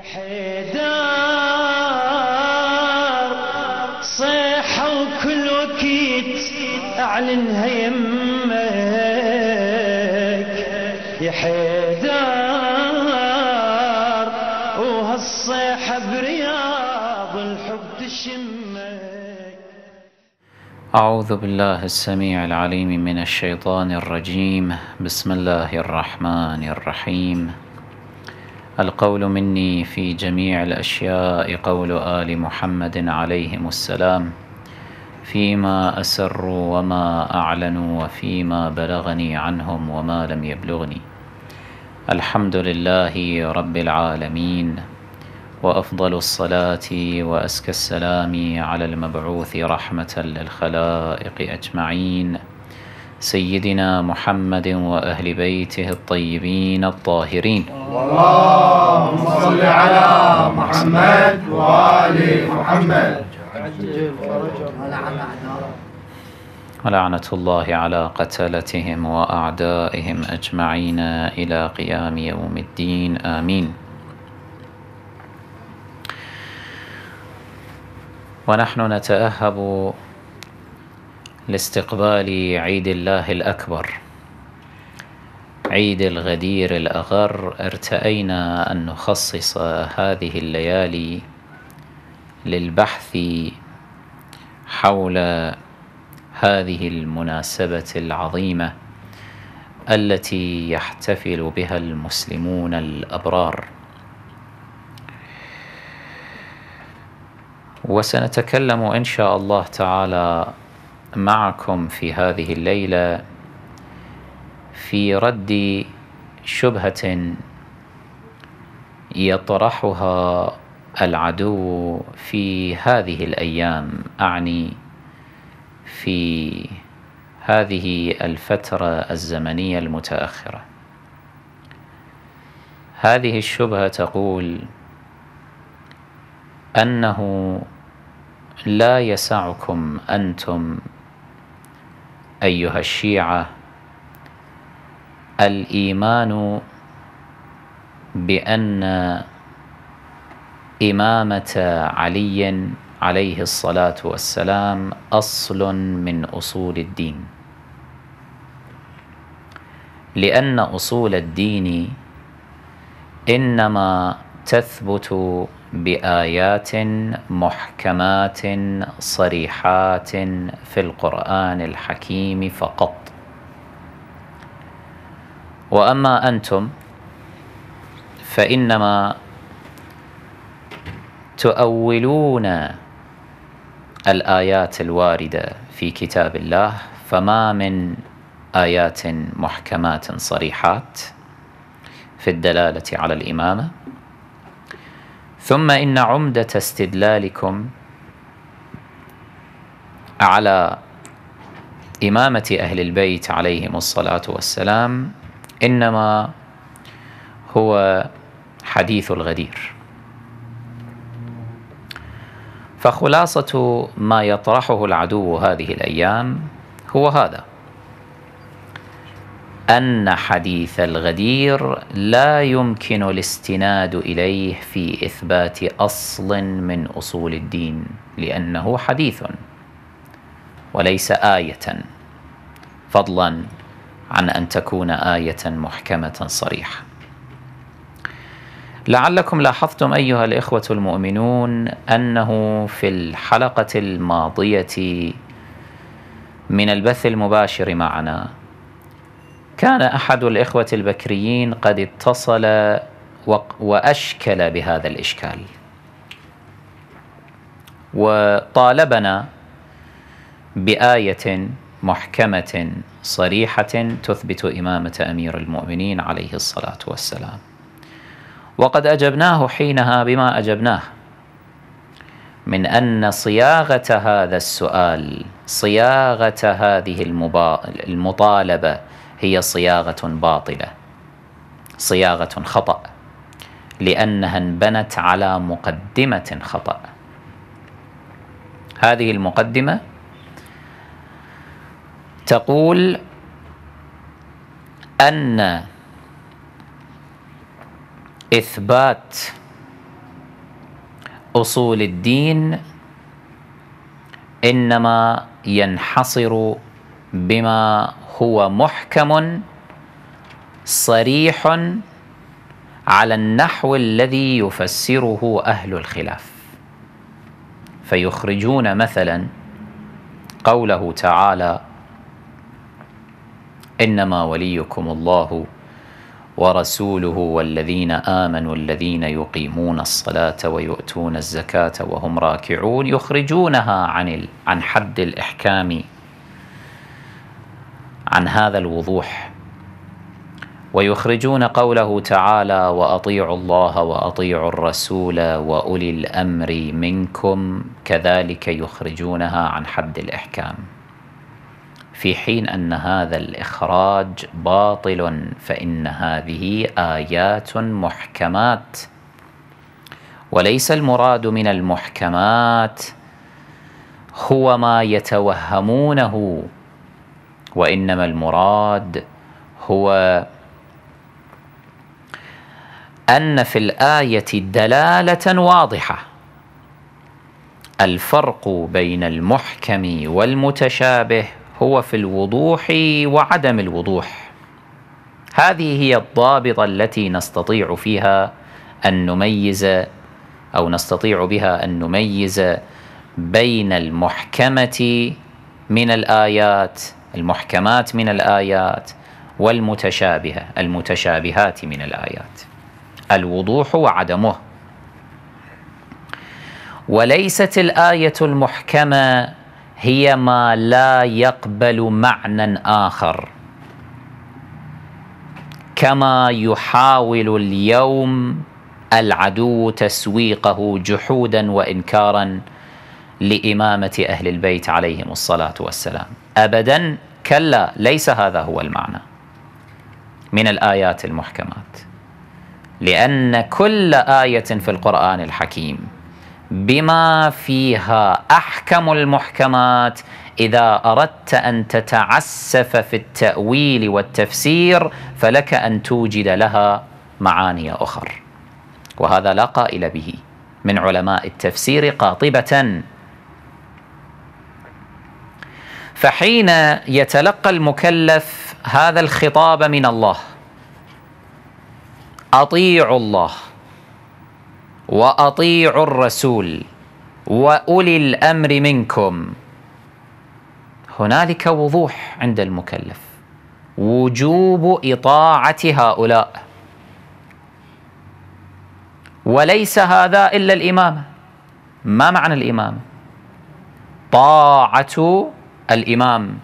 حيدار صيحة وكل وكيت أعلنها يمك يا حيدار وهالصيحة برياض الحب تشمك أعوذ بالله السميع العليم من الشيطان الرجيم بسم الله الرحمن الرحيم القول مني في جميع الأشياء قول آل محمد عليهم السلام فيما أسروا وما أعلنوا وفيما بلغني عنهم وما لم يبلغني الحمد لله رب العالمين وأفضل الصلاة وأسكى السلام على المبعوث رحمة للخلائق أجمعين سيدنا محمد وأهل بيته الطيبين الطاهرين اللهم صل على محمد وآل محمد ولعنة الله على قتلتهم وأعدائهم أجمعين إلى قيام يوم الدين آمين ونحن نتأهب لاستقبال عيد الله الأكبر عيد الغدير الأغر ارتأينا أن نخصص هذه الليالي للبحث حول هذه المناسبة العظيمة التي يحتفل بها المسلمون الأبرار وسنتكلم إن شاء الله تعالى معكم في هذه الليله في رد شبهه يطرحها العدو في هذه الايام اعني في هذه الفتره الزمنيه المتاخره هذه الشبهه تقول انه لا يسعكم انتم أيها الشيعة الإيمان بأن إمامة علي عليه الصلاة والسلام أصل من أصول الدين لأن أصول الدين إنما تثبت بايات محكمات صريحات في القران الحكيم فقط واما انتم فانما تؤولون الايات الوارده في كتاب الله فما من ايات محكمات صريحات في الدلاله على الامامه ثم إن عمدة استدلالكم على إمامة أهل البيت عليهم الصلاة والسلام إنما هو حديث الغدير فخلاصة ما يطرحه العدو هذه الأيام هو هذا أن حديث الغدير لا يمكن الاستناد إليه في إثبات أصل من أصول الدين لأنه حديث وليس آية فضلا عن أن تكون آية محكمة صريحة لعلكم لاحظتم أيها الإخوة المؤمنون أنه في الحلقة الماضية من البث المباشر معنا كان أحد الإخوة البكريين قد اتصل وأشكل بهذا الإشكال وطالبنا بآية محكمة صريحة تثبت إمامة أمير المؤمنين عليه الصلاة والسلام وقد أجبناه حينها بما أجبناه من أن صياغة هذا السؤال صياغة هذه المطالبة هي صياغه باطله صياغه خطا لانها انبنت على مقدمه خطا هذه المقدمه تقول ان اثبات اصول الدين انما ينحصر بما هو محكم صريح على النحو الذي يفسره اهل الخلاف فيخرجون مثلا قوله تعالى انما وليكم الله ورسوله والذين امنوا الذين يقيمون الصلاه ويؤتون الزكاه وهم راكعون يخرجونها عن عن حد الاحكام عن هذا الوضوح ويخرجون قوله تعالى واطيعوا الله واطيعوا الرسول واولي الامر منكم كذلك يخرجونها عن حد الاحكام في حين ان هذا الاخراج باطل فان هذه ايات محكمات وليس المراد من المحكمات هو ما يتوهمونه وإنما المراد هو أن في الآية دلالة واضحة الفرق بين المحكم والمتشابه هو في الوضوح وعدم الوضوح هذه هي الضابطة التي نستطيع فيها أن نميز أو نستطيع بها أن نميز بين المحكمة من الآيات المحكمات من الآيات والمتشابهة المتشابهات من الآيات الوضوح وعدمه وليست الآية المحكمة هي ما لا يقبل معنى آخر كما يحاول اليوم العدو تسويقه جحودا وإنكارا لإمامة أهل البيت عليهم الصلاة والسلام ابدا كلا ليس هذا هو المعنى من الايات المحكمات لان كل ايه في القران الحكيم بما فيها احكم المحكمات اذا اردت ان تتعسف في التاويل والتفسير فلك ان توجد لها معاني اخر وهذا لا قائل به من علماء التفسير قاطبه فحين يتلقى المكلف هذا الخطاب من الله اطيعوا الله واطيعوا الرسول واولي الامر منكم هنالك وضوح عند المكلف وجوب اطاعه هؤلاء وليس هذا الا الامامه ما معنى الامامه طاعه الامام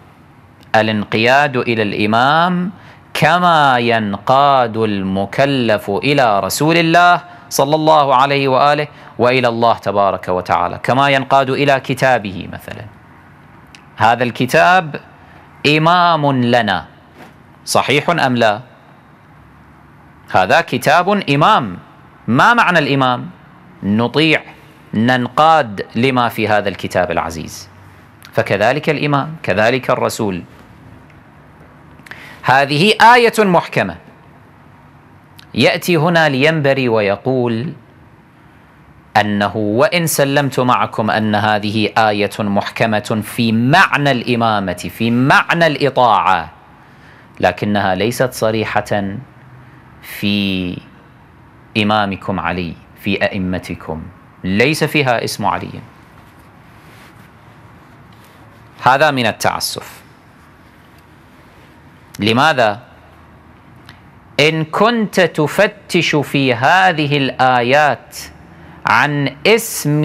الانقياد الى الامام كما ينقاد المكلف الى رسول الله صلى الله عليه واله والى الله تبارك وتعالى كما ينقاد الى كتابه مثلا هذا الكتاب امام لنا صحيح ام لا هذا كتاب امام ما معنى الامام نطيع ننقاد لما في هذا الكتاب العزيز فكذلك الإمام كذلك الرسول هذه آية محكمة يأتي هنا لينبري ويقول أنه وإن سلمت معكم أن هذه آية محكمة في معنى الإمامة في معنى الإطاعة لكنها ليست صريحة في إمامكم علي في أئمتكم ليس فيها اسم علي هذا من التعسف لماذا ان كنت تفتش في هذه الايات عن اسم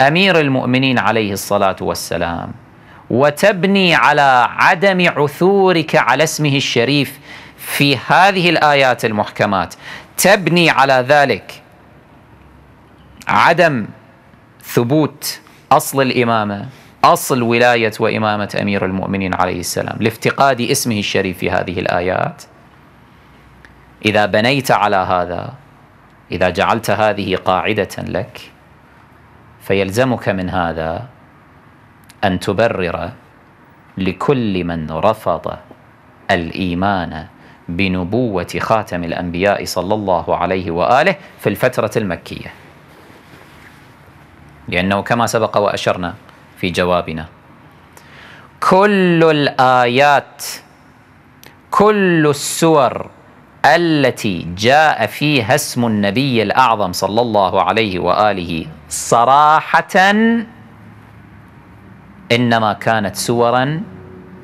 امير المؤمنين عليه الصلاه والسلام وتبني على عدم عثورك على اسمه الشريف في هذه الايات المحكمات تبني على ذلك عدم ثبوت اصل الامامه أصل ولاية وإمامة أمير المؤمنين عليه السلام لافتقاد اسمه الشريف في هذه الآيات إذا بنيت على هذا إذا جعلت هذه قاعدة لك فيلزمك من هذا أن تبرر لكل من رفض الإيمان بنبوة خاتم الأنبياء صلى الله عليه وآله في الفترة المكية لأنه كما سبق وأشرنا في جوابنا كل الآيات كل السور التي جاء فيها اسم النبي الأعظم صلى الله عليه وآله صراحة إنما كانت سورا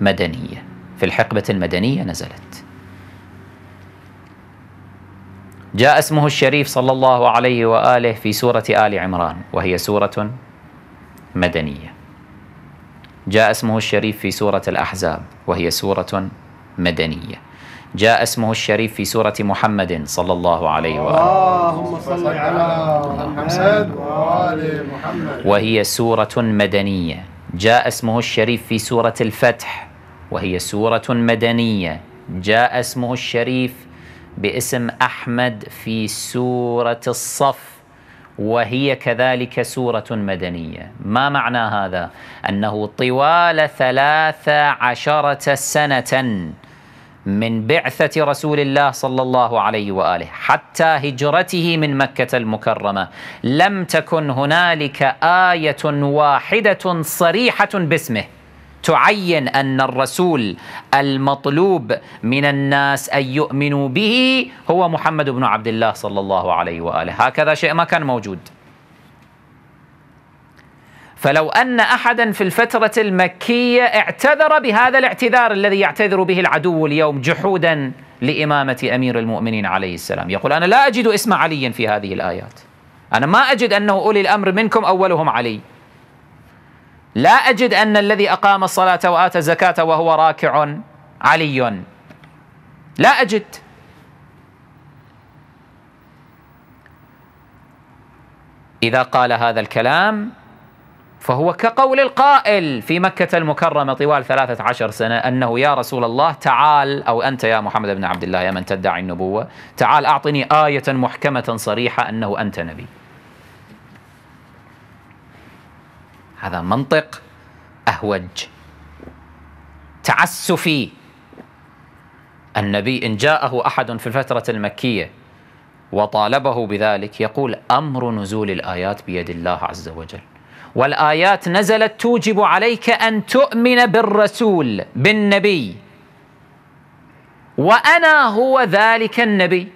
مدنية في الحقبة المدنية نزلت جاء اسمه الشريف صلى الله عليه وآله في سورة آل عمران وهي سورة مدنية جاء اسمه الشريف في سورة الأحزاب وهي سورة مدنية جاء اسمه الشريف في سورة محمد صلى الله عليه وآله اللهم صل على محمد وآل محمد وهي سورة مدنية جاء اسمه الشريف في سورة الفتح وهي سورة مدنية جاء اسمه الشريف باسم أحمد في سورة الصف وهي كذلك سورة مدنية ما معنى هذا؟ أنه طوال ثلاث عشرة سنة من بعثة رسول الله صلى الله عليه وآله حتى هجرته من مكة المكرمة لم تكن هنالك آية واحدة صريحة باسمه تعين ان الرسول المطلوب من الناس ان يؤمنوا به هو محمد بن عبد الله صلى الله عليه واله، هكذا شيء ما كان موجود. فلو ان احدا في الفتره المكيه اعتذر بهذا الاعتذار الذي يعتذر به العدو اليوم جحودا لامامه امير المؤمنين عليه السلام، يقول انا لا اجد اسم علي في هذه الايات. انا ما اجد انه اولي الامر منكم اولهم علي. لا أجد أن الذي أقام الصلاة وآتى الزكاة وهو راكع علي لا أجد إذا قال هذا الكلام فهو كقول القائل في مكة المكرمة طوال ثلاثة عشر سنة أنه يا رسول الله تعال أو أنت يا محمد بن عبد الله يا من تدعي النبوة تعال أعطني آية محكمة صريحة أنه أنت نبي هذا منطق أهوج تعسفي النبي إن جاءه أحد في الفترة المكية وطالبه بذلك يقول أمر نزول الآيات بيد الله عز وجل والآيات نزلت توجب عليك أن تؤمن بالرسول بالنبي وأنا هو ذلك النبي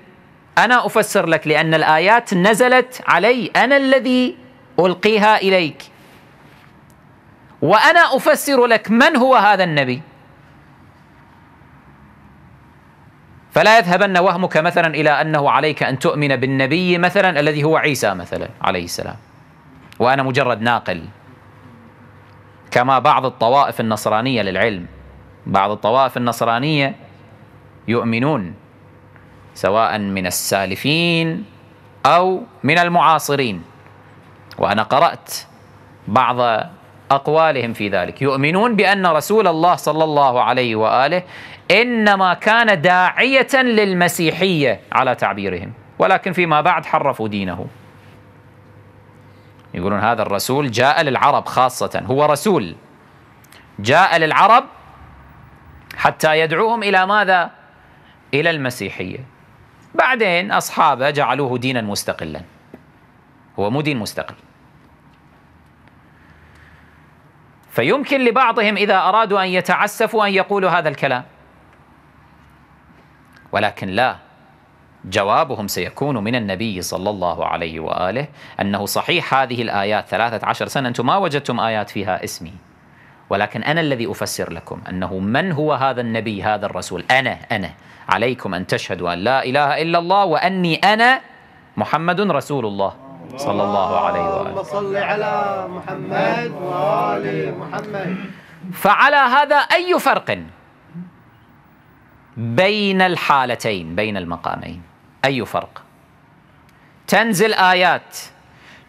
أنا أفسر لك لأن الآيات نزلت علي أنا الذي ألقيها إليك وانا افسر لك من هو هذا النبي فلا يذهبن وهمك مثلا الى انه عليك ان تؤمن بالنبي مثلا الذي هو عيسى مثلا عليه السلام وانا مجرد ناقل كما بعض الطوائف النصرانيه للعلم بعض الطوائف النصرانيه يؤمنون سواء من السالفين او من المعاصرين وانا قرات بعض أقوالهم في ذلك يؤمنون بأن رسول الله صلى الله عليه وآله إنما كان داعية للمسيحية على تعبيرهم ولكن فيما بعد حرفوا دينه يقولون هذا الرسول جاء للعرب خاصة هو رسول جاء للعرب حتى يدعوهم إلى ماذا؟ إلى المسيحية بعدين أصحابه جعلوه دينا مستقلا هو مو دين مستقل فيمكن لبعضهم إذا أرادوا أن يتعسفوا أن يقولوا هذا الكلام ولكن لا جوابهم سيكون من النبي صلى الله عليه وآله أنه صحيح هذه الآيات 13 سنة أنتم ما وجدتم آيات فيها اسمي ولكن أنا الذي أفسر لكم أنه من هو هذا النبي هذا الرسول أنا أنا عليكم أن تشهدوا أن لا إله إلا الله وأني أنا محمد رسول الله صلى الله عليه وآله اللهم صل على محمد وآل محمد فعلى هذا أي فرق بين الحالتين بين المقامين أي فرق تنزل آيات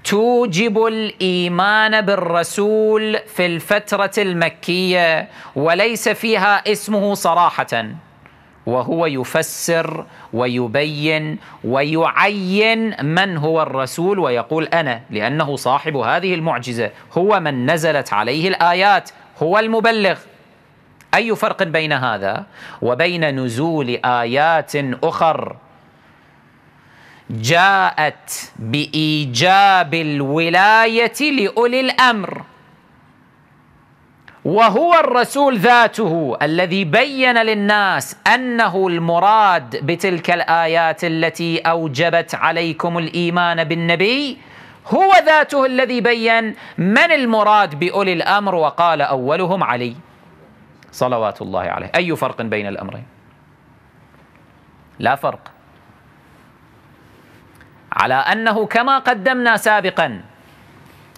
توجب الايمان بالرسول في الفتره المكيه وليس فيها اسمه صراحه وهو يفسر ويبين ويعين من هو الرسول ويقول انا لانه صاحب هذه المعجزه هو من نزلت عليه الايات هو المبلغ اي فرق بين هذا وبين نزول ايات اخر جاءت بايجاب الولايه لاولي الامر وهو الرسول ذاته الذي بين للناس انه المراد بتلك الايات التي اوجبت عليكم الايمان بالنبي هو ذاته الذي بين من المراد باولي الامر وقال اولهم علي صلوات الله عليه اي فرق بين الامرين لا فرق على انه كما قدمنا سابقا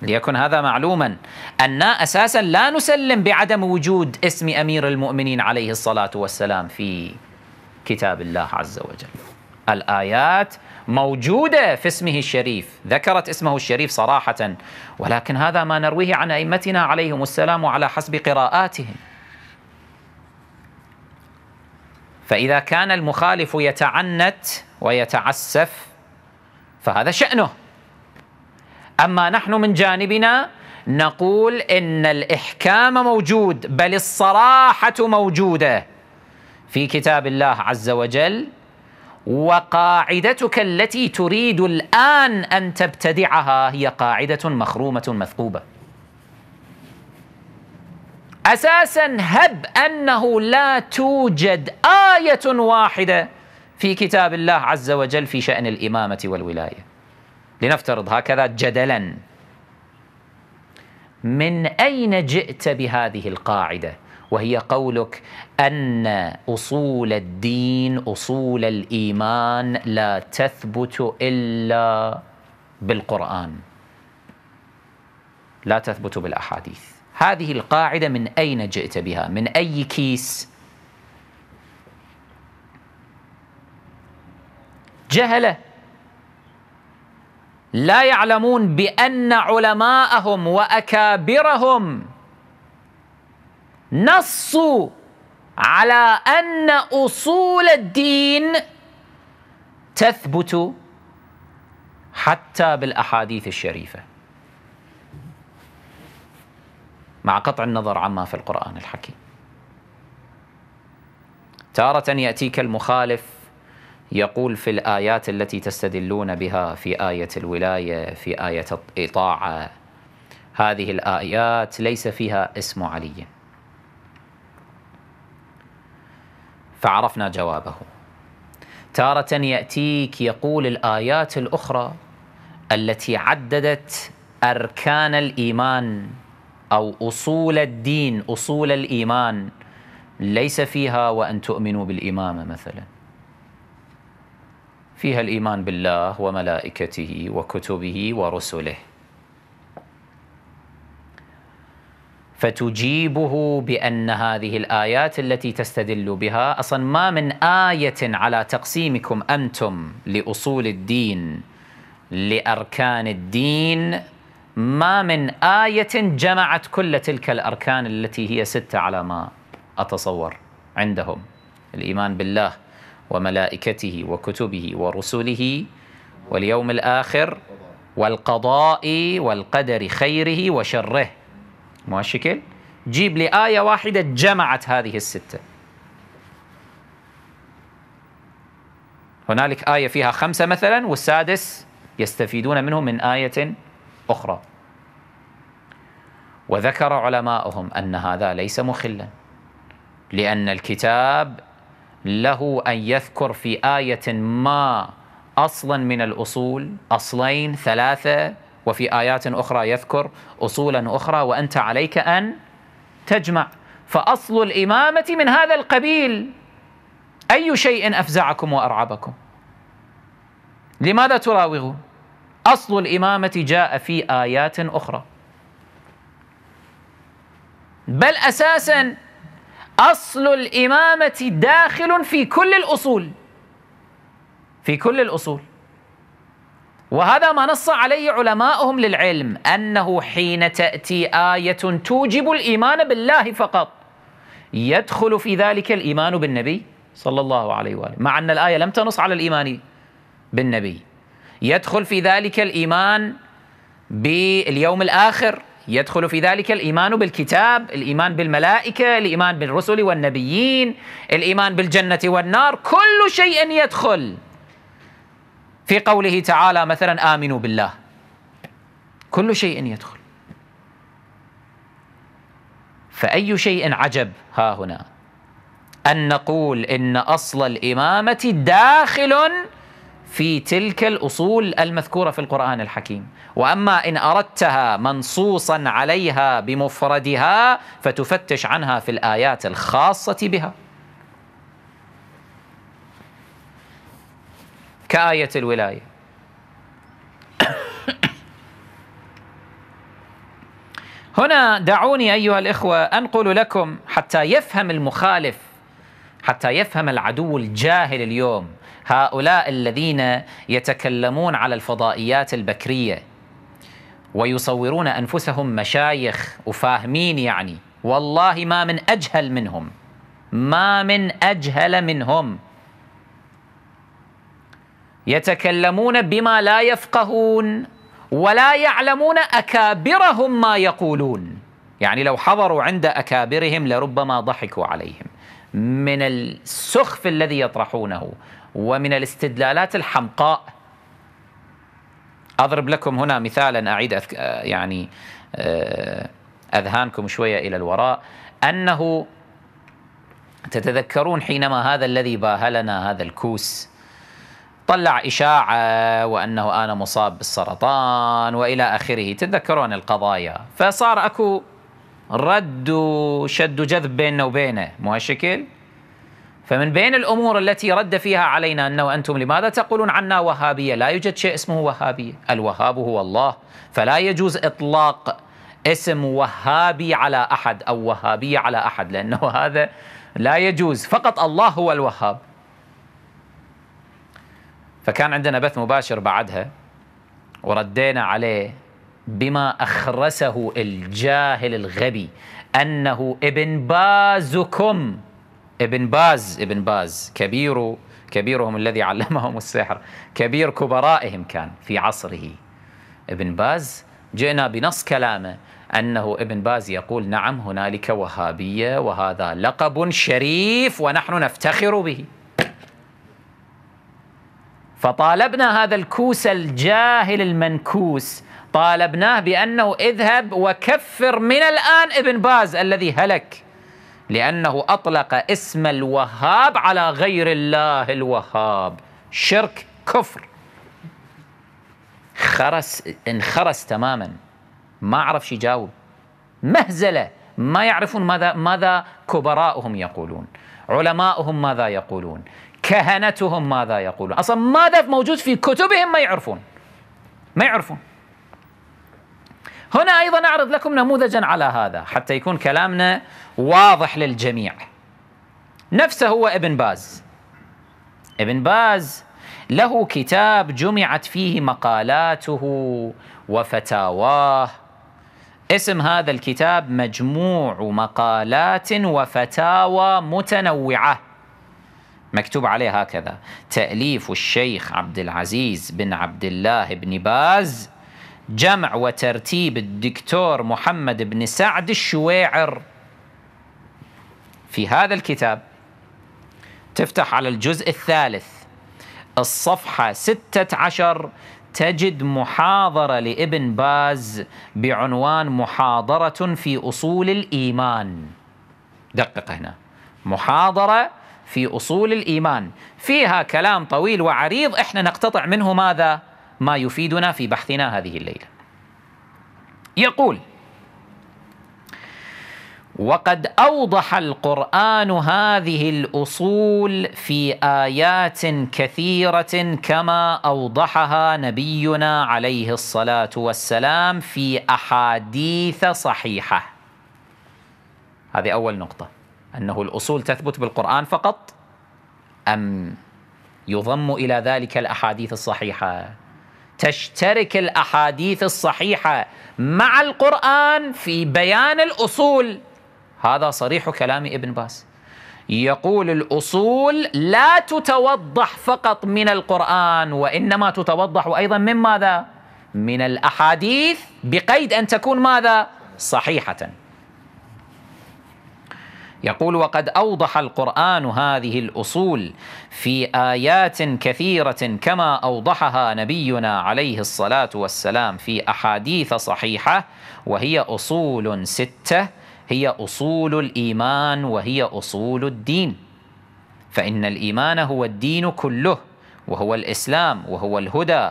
ليكن هذا معلوما أن أساسا لا نسلم بعدم وجود اسم أمير المؤمنين عليه الصلاة والسلام في كتاب الله عز وجل الآيات موجودة في اسمه الشريف ذكرت اسمه الشريف صراحة ولكن هذا ما نرويه عن أئمتنا عليهم السلام على حسب قراءاتهم فإذا كان المخالف يتعنت ويتعسف فهذا شأنه أما نحن من جانبنا نقول إن الإحكام موجود بل الصراحة موجودة في كتاب الله عز وجل وقاعدتك التي تريد الآن أن تبتدعها هي قاعدة مخرومة مثقوبة اساسا هب انه لا توجد ايه واحده في كتاب الله عز وجل في شان الامامه والولايه لنفترض هكذا جدلا من اين جئت بهذه القاعده وهي قولك ان اصول الدين اصول الايمان لا تثبت الا بالقران لا تثبت بالاحاديث هذه القاعده من اين جئت بها من اي كيس جهله لا يعلمون بأن علماءهم وأكابرهم نصوا على أن أصول الدين تثبت حتى بالأحاديث الشريفة مع قطع النظر عما في القرآن الحكيم تارة يأتيك المخالف يقول في الآيات التي تستدلون بها في آية الولاية في آية الإطاعة هذه الآيات ليس فيها اسم علي فعرفنا جوابه تارة يأتيك يقول الآيات الأخرى التي عددت أركان الإيمان أو أصول الدين أصول الإيمان ليس فيها وأن تؤمنوا بالإمامة مثلاً فيها الإيمان بالله وملائكته وكتبه ورسله فتجيبه بأن هذه الآيات التي تستدل بها أصلا ما من آية على تقسيمكم أنتم لأصول الدين لأركان الدين ما من آية جمعت كل تلك الأركان التي هي ستة على ما أتصور عندهم الإيمان بالله وملائكته وكتبه ورسله واليوم الآخر والقضاء والقدر خيره وشره ما هالشكل؟ جيب لي آية واحدة جمعت هذه الستة هنالك آية فيها خمسة مثلا والسادس يستفيدون منه من آية أخرى وذكر علماؤهم أن هذا ليس مخلا لأن الكتاب له أن يذكر في آية ما أصلا من الأصول أصلين ثلاثة وفي آيات أخرى يذكر أصولا أخرى وأنت عليك أن تجمع فأصل الإمامة من هذا القبيل أي شيء أفزعكم وأرعبكم لماذا تراوغون أصل الإمامة جاء في آيات أخرى بل أساساً أصل الإمامة داخل في كل الأصول في كل الأصول وهذا ما نص عليه علماؤهم للعلم أنه حين تأتي آية توجب الإيمان بالله فقط يدخل في ذلك الإيمان بالنبي صلى الله عليه وآله مع أن الآية لم تنص على الإيمان بالنبي يدخل في ذلك الإيمان باليوم الآخر يدخل في ذلك الايمان بالكتاب، الايمان بالملائكه، الايمان بالرسل والنبيين، الايمان بالجنه والنار، كل شيء يدخل في قوله تعالى مثلا امنوا بالله. كل شيء يدخل. فاي شيء عجب ها هنا ان نقول ان اصل الامامه داخل في تلك الاصول المذكوره في القران الحكيم واما ان اردتها منصوصا عليها بمفردها فتفتش عنها في الايات الخاصه بها كايه الولايه هنا دعوني ايها الاخوه انقل لكم حتى يفهم المخالف حتى يفهم العدو الجاهل اليوم هؤلاء الذين يتكلمون على الفضائيات البكريه ويصورون انفسهم مشايخ وفاهمين يعني والله ما من اجهل منهم ما من اجهل منهم يتكلمون بما لا يفقهون ولا يعلمون اكابرهم ما يقولون يعني لو حضروا عند اكابرهم لربما ضحكوا عليهم من السخف الذي يطرحونه ومن الاستدلالات الحمقاء أضرب لكم هنا مثالا أعيد أذك... آه، يعني آه، أذهانكم شوية إلى الوراء أنه تتذكرون حينما هذا الذي باهلنا هذا الكوس طلع إشاعة وأنه أنا مصاب بالسرطان وإلى آخره تتذكرون القضايا فصار أكو رد وشد وجذب بيننا وبينه مو هالشكل؟ فمن بين الأمور التي رد فيها علينا أنه أنتم لماذا تقولون عنا وهابية لا يوجد شيء اسمه وهابية الوهاب هو الله فلا يجوز إطلاق اسم وهابي على أحد أو وهابية على أحد لأنه هذا لا يجوز فقط الله هو الوهاب فكان عندنا بث مباشر بعدها وردينا عليه بما أخرسه الجاهل الغبي أنه ابن بازكم ابن باز ابن باز كبير كبيرهم الذي علمهم السحر كبير كبرائهم كان في عصره ابن باز جئنا بنص كلامه أنه ابن باز يقول نعم هنالك وهابية وهذا لقب شريف ونحن نفتخر به فطالبنا هذا الكوس الجاهل المنكوس طالبناه بأنه اذهب وكفر من الآن ابن باز الذي هلك لأنه أطلق اسم الوهاب على غير الله الوهاب شرك كفر خرس انخرس تماما ما عرف يجاوب مهزله ما يعرفون ماذا ماذا كبراؤهم يقولون علماؤهم ماذا يقولون كهنتهم ماذا يقولون اصلا ماذا موجود في كتبهم ما يعرفون ما يعرفون هنا ايضا اعرض لكم نموذجا على هذا حتى يكون كلامنا واضح للجميع نفسه هو ابن باز ابن باز له كتاب جمعت فيه مقالاته وفتاواه اسم هذا الكتاب مجموع مقالات وفتاوى متنوعه مكتوب عليه هكذا تأليف الشيخ عبد العزيز بن عبد الله بن باز جمع وترتيب الدكتور محمد بن سعد الشويعر في هذا الكتاب تفتح على الجزء الثالث الصفحة 16 تجد محاضرة لابن باز بعنوان محاضرة في أصول الإيمان دقق هنا محاضرة في أصول الإيمان فيها كلام طويل وعريض إحنا نقتطع منه ماذا؟ ما يفيدنا في بحثنا هذه الليلة يقول وقد اوضح القران هذه الاصول في ايات كثيره كما اوضحها نبينا عليه الصلاه والسلام في احاديث صحيحه هذه اول نقطه انه الاصول تثبت بالقران فقط ام يضم الى ذلك الاحاديث الصحيحه تشترك الاحاديث الصحيحه مع القران في بيان الاصول هذا صريح كلام ابن باز يقول الأصول لا تتوضح فقط من القرآن وإنما تتوضح أيضا من ماذا؟ من الأحاديث بقيد أن تكون ماذا؟ صحيحة يقول وقد أوضح القرآن هذه الأصول في آيات كثيرة كما أوضحها نبينا عليه الصلاة والسلام في أحاديث صحيحة وهي أصول ستة هي أصول الإيمان وهي أصول الدين فإن الإيمان هو الدين كله وهو الإسلام وهو الهدى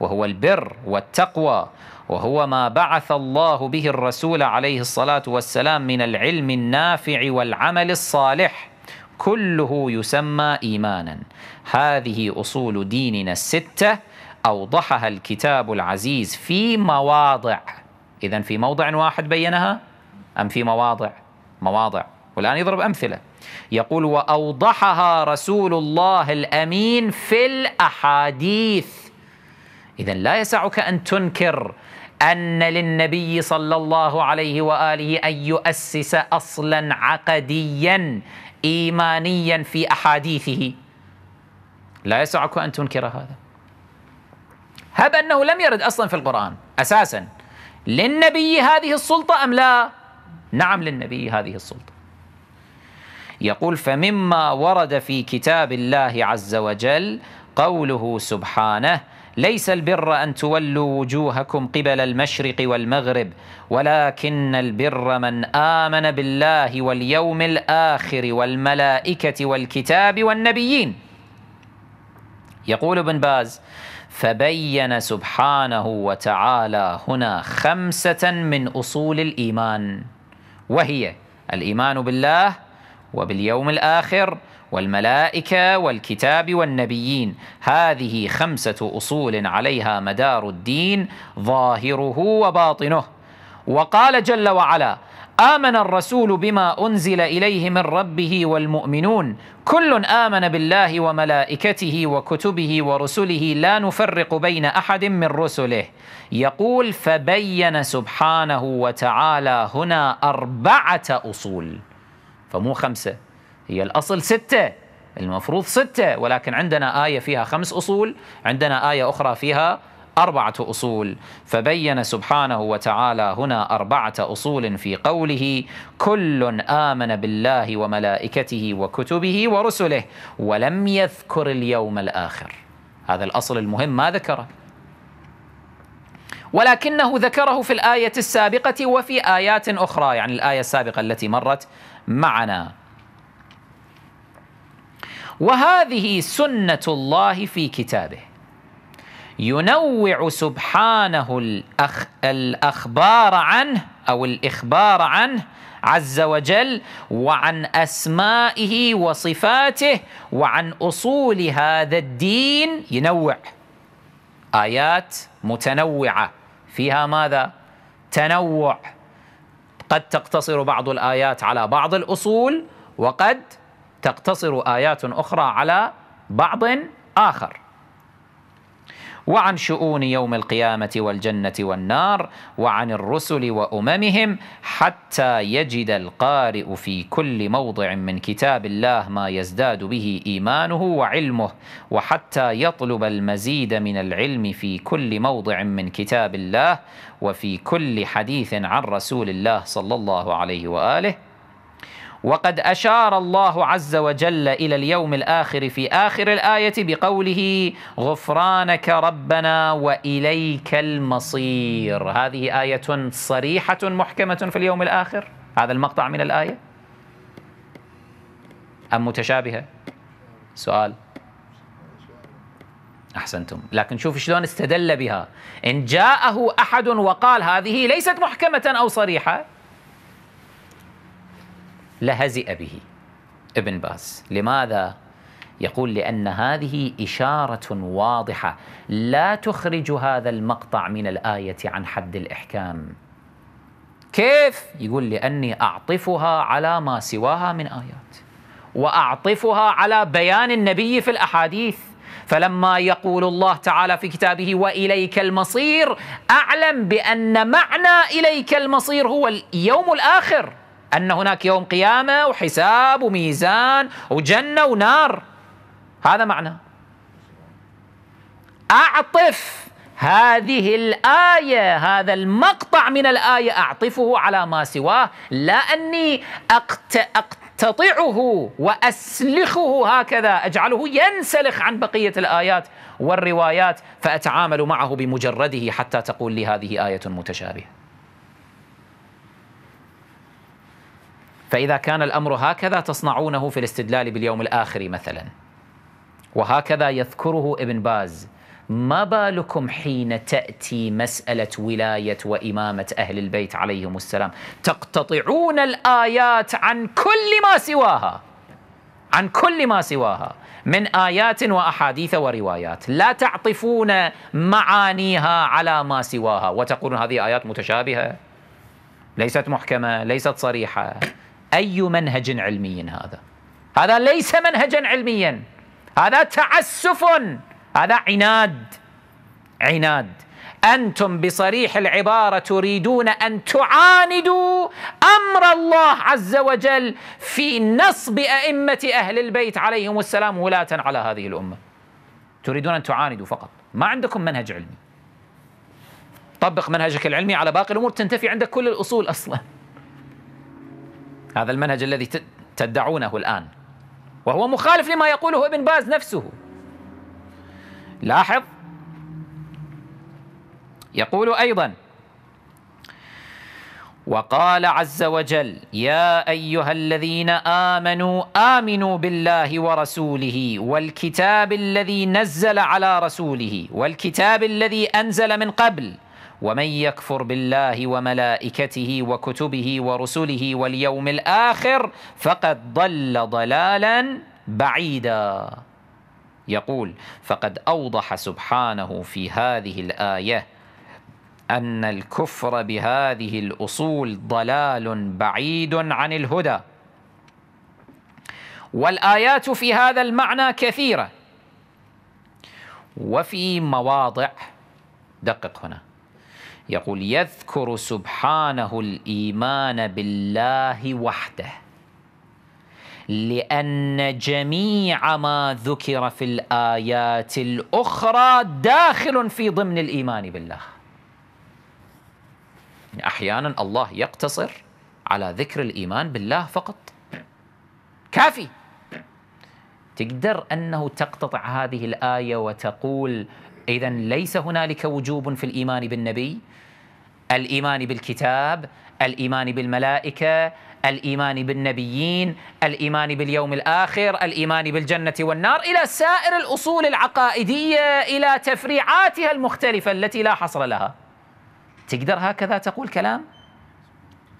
وهو البر والتقوى وهو ما بعث الله به الرسول عليه الصلاة والسلام من العلم النافع والعمل الصالح كله يسمى إيمانا هذه أصول ديننا الستة أوضحها الكتاب العزيز في مواضع إذا في موضع واحد بينها أم في مواضع مواضع والآن يضرب أمثلة يقول وأوضحها رسول الله الأمين في الأحاديث إذا لا يسعك أن تنكر أن للنبي صلى الله عليه وآله أن يؤسس أصلا عقديا إيمانيا في أحاديثه لا يسعك أن تنكر هذا هب أنه لم يرد أصلا في القرآن أساسا للنبي هذه السلطة أم لا نعم للنبي هذه السلطة يقول فمما ورد في كتاب الله عز وجل قوله سبحانه ليس البر أن تولوا وجوهكم قبل المشرق والمغرب ولكن البر من آمن بالله واليوم الآخر والملائكة والكتاب والنبيين يقول ابن باز فبين سبحانه وتعالى هنا خمسة من أصول الإيمان وهي الايمان بالله وباليوم الاخر والملائكه والكتاب والنبيين هذه خمسه اصول عليها مدار الدين ظاهره وباطنه وقال جل وعلا امن الرسول بما انزل اليه من ربه والمؤمنون كل امن بالله وملائكته وكتبه ورسله لا نفرق بين احد من رسله يقول فبين سبحانه وتعالى هنا اربعه اصول فمو خمسه هي الاصل سته المفروض سته ولكن عندنا ايه فيها خمس اصول عندنا ايه اخرى فيها أربعة أصول فبين سبحانه وتعالى هنا أربعة أصول في قوله كل آمن بالله وملائكته وكتبه ورسله ولم يذكر اليوم الآخر هذا الأصل المهم ما ذكره ولكنه ذكره في الآية السابقة وفي آيات أخرى يعني الآية السابقة التي مرت معنا وهذه سنة الله في كتابه ينوع سبحانه الأخ الأخبار عنه أو الإخبار عنه عز وجل وعن أسمائه وصفاته وعن أصول هذا الدين ينوع آيات متنوعة فيها ماذا؟ تنوع قد تقتصر بعض الآيات على بعض الأصول وقد تقتصر آيات أخرى على بعض آخر وعن شؤون يوم القيامة والجنة والنار وعن الرسل وأممهم حتى يجد القارئ في كل موضع من كتاب الله ما يزداد به إيمانه وعلمه وحتى يطلب المزيد من العلم في كل موضع من كتاب الله وفي كل حديث عن رسول الله صلى الله عليه وآله وقد أشار الله عز وجل إلى اليوم الآخر في آخر الآية بقوله غفرانك ربنا وإليك المصير هذه آية صريحة محكمة في اليوم الآخر هذا المقطع من الآية أم متشابهة سؤال أحسنتم لكن شوف شلون استدل بها إن جاءه أحد وقال هذه ليست محكمة أو صريحة لهزئ به ابن باز لماذا يقول لان هذه اشاره واضحه لا تخرج هذا المقطع من الايه عن حد الاحكام كيف يقول لاني اعطفها على ما سواها من ايات واعطفها على بيان النبي في الاحاديث فلما يقول الله تعالى في كتابه واليك المصير اعلم بان معنى اليك المصير هو اليوم الاخر أن هناك يوم قيامة وحساب وميزان وجنة ونار هذا معنى أعطف هذه الآية هذا المقطع من الآية أعطفه على ما سواه لا أني أقت... أقتطعه وأسلخه هكذا أجعله ينسلخ عن بقية الآيات والروايات فأتعامل معه بمجرده حتى تقول لي هذه آية متشابهة فإذا كان الأمر هكذا تصنعونه في الاستدلال باليوم الآخر مثلا وهكذا يذكره ابن باز ما بالكم حين تأتي مسألة ولاية وإمامة أهل البيت عليهم السلام تقتطعون الآيات عن كل ما سواها عن كل ما سواها من آيات وأحاديث وروايات لا تعطفون معانيها على ما سواها وتقولون هذه آيات متشابهة ليست محكمة ليست صريحة أي منهج علمي هذا هذا ليس منهجا علميا هذا تعسف هذا عناد عناد انتم بصريح العباره تريدون ان تعاندوا امر الله عز وجل في نصب ائمه اهل البيت عليهم السلام ولاه على هذه الامه تريدون ان تعاندوا فقط ما عندكم منهج علمي طبق منهجك العلمي على باقي الامور تنتفي عندك كل الاصول اصلا هذا المنهج الذي تدعونه الآن وهو مخالف لما يقوله ابن باز نفسه لاحظ يقول أيضا وقال عز وجل يا ايها الذين امنوا امنوا بالله ورسوله والكتاب الذي نزل على رسوله والكتاب الذي انزل من قبل ومن يكفر بالله وملائكته وكتبه ورسله واليوم الاخر فقد ضل ضلالا بعيدا يقول فقد اوضح سبحانه في هذه الايه ان الكفر بهذه الاصول ضلال بعيد عن الهدى والايات في هذا المعنى كثيره وفي مواضع دقق هنا يقول يذكر سبحانه الإيمان بالله وحده لأن جميع ما ذكر في الآيات الأخرى داخل في ضمن الإيمان بالله يعني أحيانا الله يقتصر على ذكر الإيمان بالله فقط كافي تقدر أنه تقتطع هذه الآية وتقول إذا ليس هنالك وجوب في الإيمان بالنبي الإيمان بالكتاب الإيمان بالملائكة الإيمان بالنبيين الإيمان باليوم الآخر الإيمان بالجنة والنار إلى سائر الأصول العقائدية إلى تفريعاتها المختلفة التي لا حصر لها تقدر هكذا تقول كلام؟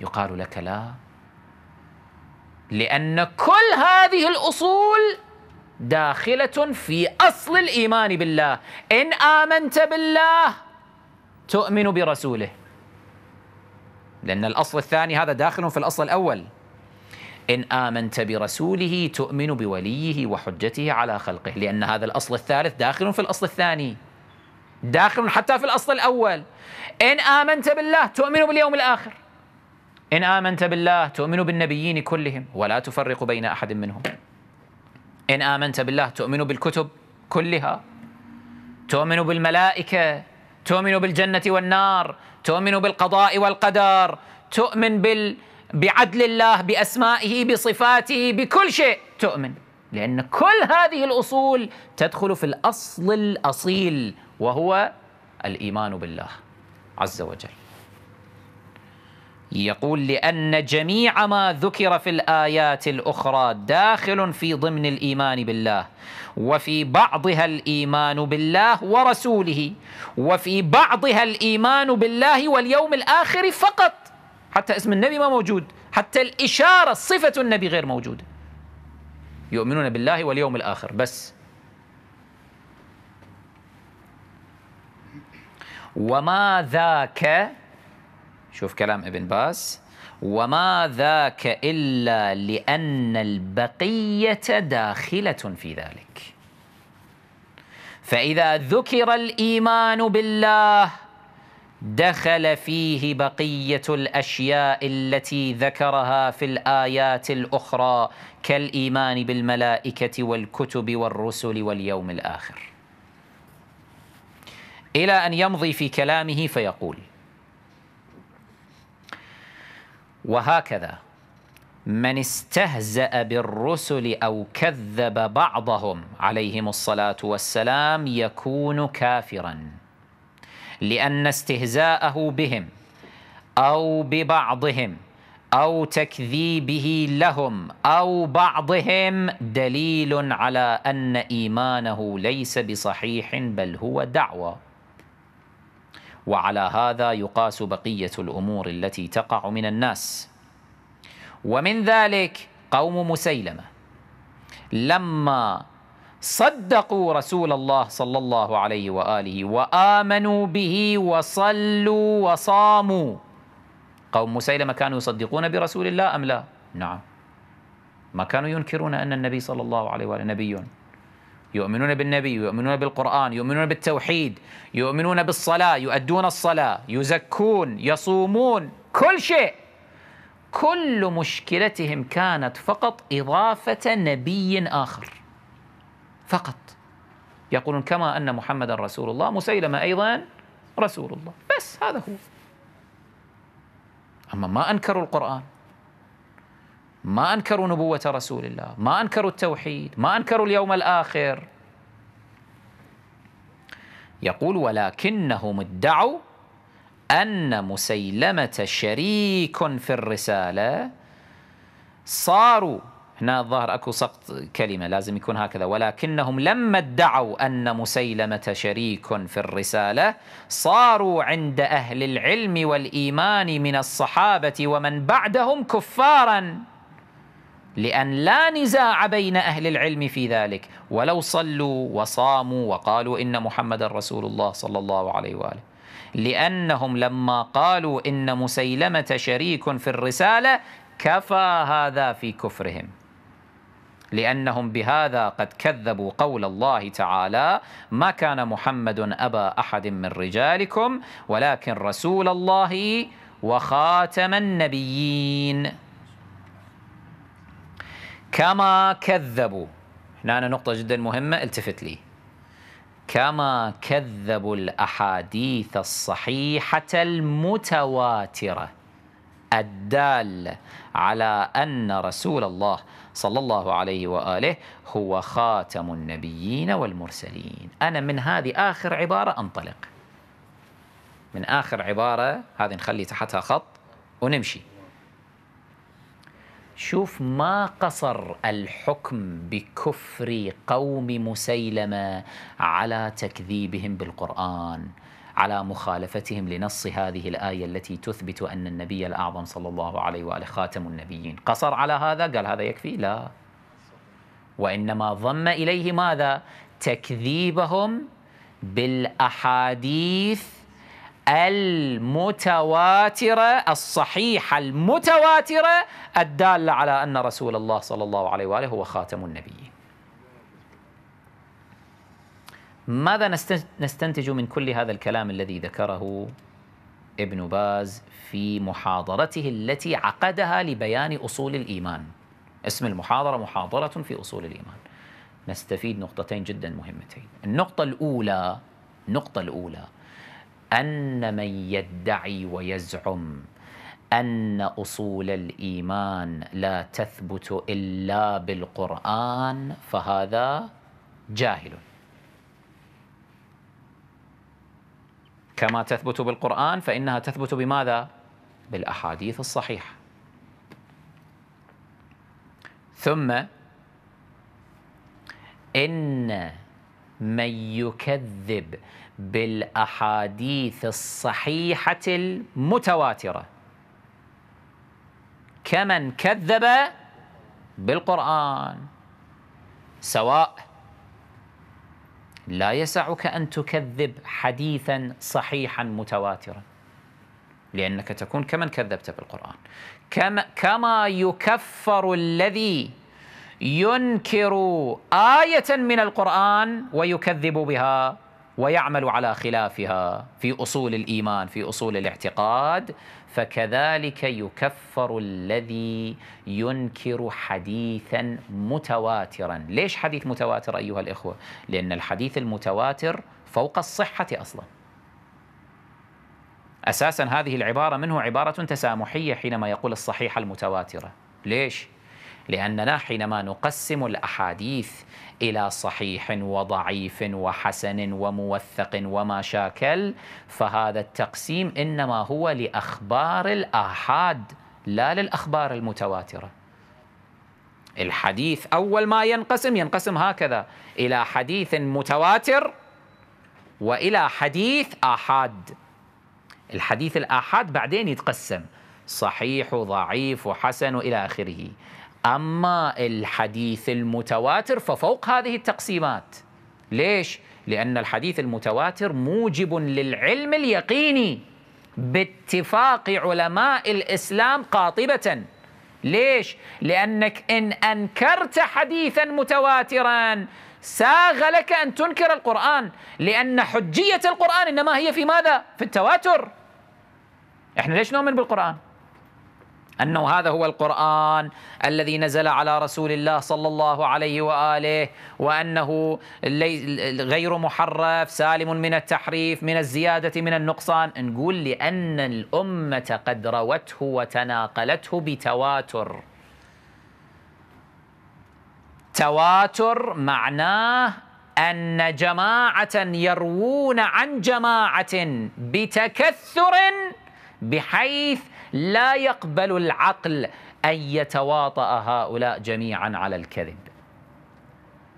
يقال لك لا لأن كل هذه الأصول داخلة في أصل الإيمان بالله إن آمنت بالله تؤمن برسوله لأن الأصل الثاني هذا داخل في الأصل الأول إن آمنت برسوله تؤمن بوليه وحجته على خلقه لأن هذا الأصل الثالث داخل في الأصل الثاني داخل حتى في الأصل الأول إن آمنت بالله تؤمن باليوم الآخر إن آمنت بالله تؤمن بالنبيين كلهم ولا تفرق بين أحد منهم إن آمنت بالله تؤمن بالكتب كلها تؤمن بالملائكة تؤمن بالجنة والنار تؤمن بالقضاء والقدر تؤمن بال... بعدل الله بأسمائه بصفاته بكل شيء تؤمن لأن كل هذه الأصول تدخل في الأصل الأصيل وهو الإيمان بالله عز وجل يقول لأن جميع ما ذكر في الآيات الأخرى داخل في ضمن الإيمان بالله وفي بعضها الإيمان بالله ورسوله وفي بعضها الإيمان بالله واليوم الآخر فقط حتى اسم النبي ما موجود حتى الإشارة صفة النبي غير موجودة يؤمنون بالله واليوم الآخر بس وما ذاك شوف كلام ابن باس وما ذاك إلا لأن البقية داخلة في ذلك فإذا ذكر الإيمان بالله دخل فيه بقية الأشياء التي ذكرها في الآيات الأخرى كالإيمان بالملائكة والكتب والرسل واليوم الآخر إلى أن يمضي في كلامه فيقول وهكذا من استهزأ بالرسل أو كذب بعضهم عليهم الصلاة والسلام يكون كافرا لأن استهزاءه بهم أو ببعضهم أو تكذيبه لهم أو بعضهم دليل على أن إيمانه ليس بصحيح بل هو دعوة وعلى هذا يقاس بقية الأمور التي تقع من الناس ومن ذلك قوم مسيلمة لما صدقوا رسول الله صلى الله عليه وآله وآمنوا به وصلوا وصاموا قوم مسيلمة كانوا يصدقون برسول الله أم لا؟ نعم ما كانوا ينكرون أن النبي صلى الله عليه وآله نبي يؤمنون بالنبي يؤمنون بالقرآن يؤمنون بالتوحيد يؤمنون بالصلاة يؤدون الصلاة يزكون يصومون كل شيء كل مشكلتهم كانت فقط إضافة نبي آخر فقط يقولون كما أن محمدا رسول الله مسيلمة أيضا رسول الله بس هذا هو أما ما أنكروا القرآن ما انكروا نبوه رسول الله، ما انكروا التوحيد، ما انكروا اليوم الاخر. يقول ولكنهم ادعوا ان مسيلمه شريك في الرساله صاروا هنا الظاهر اكو سقط كلمه لازم يكون هكذا ولكنهم لما ادعوا ان مسيلمه شريك في الرساله صاروا عند اهل العلم والايمان من الصحابه ومن بعدهم كفارا لأن لا نزاع بين أهل العلم في ذلك ولو صلوا وصاموا وقالوا إن محمد رسول الله صلى الله عليه وآله لأنهم لما قالوا إن مسيلمة شريك في الرسالة كفى هذا في كفرهم لأنهم بهذا قد كذبوا قول الله تعالى ما كان محمد أبا أحد من رجالكم ولكن رسول الله وخاتم النبيين كما كذبوا هنا نقطة جدا مهمة التفت لي كما كذبوا الأحاديث الصحيحة المتواترة الدال على أن رسول الله صلى الله عليه وآله هو خاتم النبيين والمرسلين أنا من هذه آخر عبارة أنطلق من آخر عبارة هذه نخلي تحتها خط ونمشي شوف ما قصر الحكم بكفر قوم مسيلمه على تكذيبهم بالقران على مخالفتهم لنص هذه الآية التي تثبت أن النبي الأعظم صلى الله عليه وآله خاتم النبيين قصر على هذا قال هذا يكفي لا وإنما ضم إليه ماذا تكذيبهم بالأحاديث المتواترة الصحيحة المتواترة الدالة على أن رسول الله صلى الله عليه وآله هو خاتم النبي ماذا نستنتج من كل هذا الكلام الذي ذكره ابن باز في محاضرته التي عقدها لبيان أصول الإيمان اسم المحاضرة محاضرة في أصول الإيمان نستفيد نقطتين جدا مهمتين النقطة الأولى النقطة الأولى أن من يدعي ويزعم أن أصول الإيمان لا تثبت إلا بالقرآن فهذا جاهل كما تثبت بالقرآن فإنها تثبت بماذا؟ بالأحاديث الصحيحة ثم إن من يكذب بالاحاديث الصحيحه المتواتره كمن كذب بالقران سواء لا يسعك ان تكذب حديثا صحيحا متواترا لانك تكون كمن كذبت بالقران كما كما يكفر الذي ينكر ايه من القران ويكذب بها ويعمل على خلافها في اصول الايمان في اصول الاعتقاد فكذلك يكفر الذي ينكر حديثا متواترا، ليش حديث متواتر ايها الاخوه؟ لان الحديث المتواتر فوق الصحه اصلا. اساسا هذه العباره منه عباره تسامحيه حينما يقول الصحيحه المتواتره، ليش؟ لأننا حينما نقسم الأحاديث إلى صحيح وضعيف وحسن وموثق وما شاكل فهذا التقسيم إنما هو لأخبار الآحاد لا للأخبار المتواترة الحديث أول ما ينقسم ينقسم هكذا إلى حديث متواتر وإلى حديث آحاد الحديث الآحاد بعدين يتقسم صحيح وضعيف وحسن وإلى آخره أما الحديث المتواتر ففوق هذه التقسيمات ليش؟ لأن الحديث المتواتر موجب للعلم اليقيني باتفاق علماء الإسلام قاطبة ليش؟ لأنك إن أنكرت حديثا متواترا ساغ لك أن تنكر القرآن لأن حجية القرآن إنما هي في ماذا؟ في التواتر احنا ليش نؤمن بالقرآن؟ أنه هذا هو القرآن الذي نزل على رسول الله صلى الله عليه وآله وأنه غير محرف سالم من التحريف من الزيادة من النقصان نقول لأن الأمة قد روته وتناقلته بتواتر تواتر معناه أن جماعة يروون عن جماعة بتكثر بحيث لا يقبل العقل أن يتواطأ هؤلاء جميعا على الكذب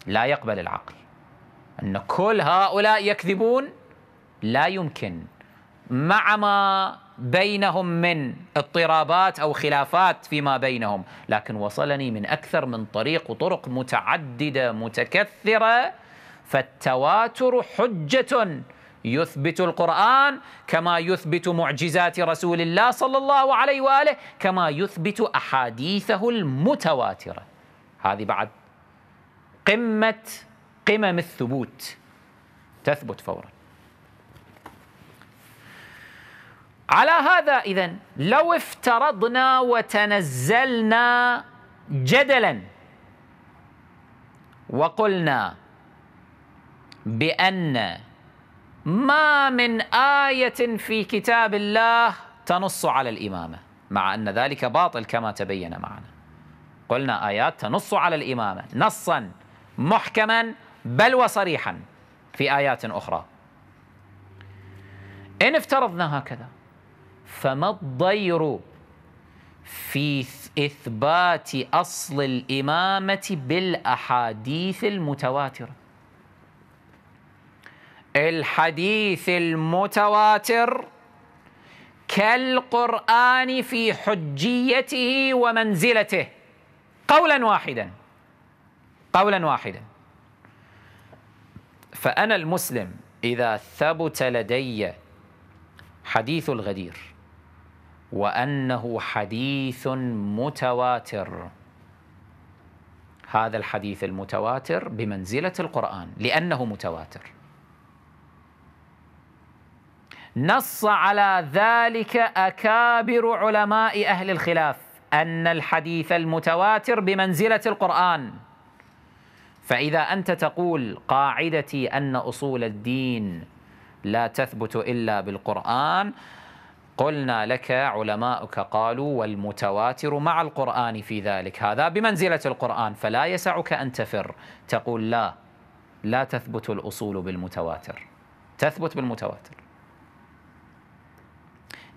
لا يقبل العقل أن كل هؤلاء يكذبون لا يمكن مع ما بينهم من اضطرابات او خلافات فيما بينهم، لكن وصلني من اكثر من طريق وطرق متعدده متكثره فالتواتر حجه يثبت القرآن كما يثبت معجزات رسول الله صلى الله عليه وآله كما يثبت أحاديثه المتواترة هذه بعد قمة قمم الثبوت تثبت فورا على هذا إذا لو افترضنا وتنزلنا جدلا وقلنا بأن ما من آية في كتاب الله تنص على الإمامة مع أن ذلك باطل كما تبين معنا قلنا آيات تنص على الإمامة نصا محكما بل وصريحا في آيات أخرى إن افترضنا هكذا فما الضير في إثبات أصل الإمامة بالأحاديث المتواترة الحديث المتواتر كالقرآن في حجيته ومنزلته قولا واحدا قولا واحدا فأنا المسلم إذا ثبت لدي حديث الغدير وأنه حديث متواتر هذا الحديث المتواتر بمنزلة القرآن لأنه متواتر نص على ذلك اكابر علماء اهل الخلاف ان الحديث المتواتر بمنزله القران فاذا انت تقول قاعدتي ان اصول الدين لا تثبت الا بالقران قلنا لك علماؤك قالوا والمتواتر مع القرآن في ذلك هذا بمنزلة القرآن فلا يسعك أن تفر تقول لا لا تثبت الأصول بالمتواتر تثبت بالمتواتر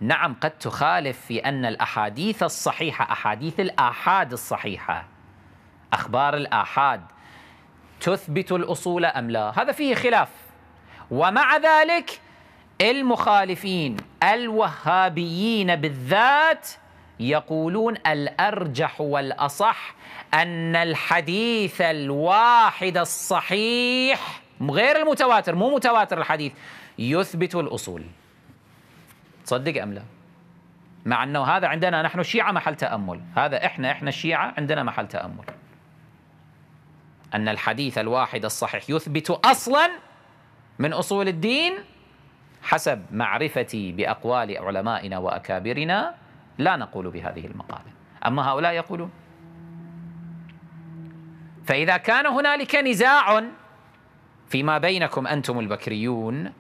نعم قد تخالف في أن الأحاديث الصحيحة أحاديث الآحاد الصحيحة أخبار الآحاد تثبت الأصول أم لا هذا فيه خلاف ومع ذلك المخالفين الوهابيين بالذات يقولون الارجح والاصح ان الحديث الواحد الصحيح غير المتواتر مو متواتر الحديث يثبت الاصول تصدق أم لا مع أنه هذا عندنا نحن الشيعة محل تأمل هذا إحنا إحنا الشيعة عندنا محل تأمل أن الحديث الواحد الصحيح يثبت أصلا من أصول الدين حسب معرفتي بأقوال علمائنا وأكابرنا لا نقول بهذه المقالة أما هؤلاء يقولون فإذا كان هنالك نزاع فيما بينكم أنتم البكريون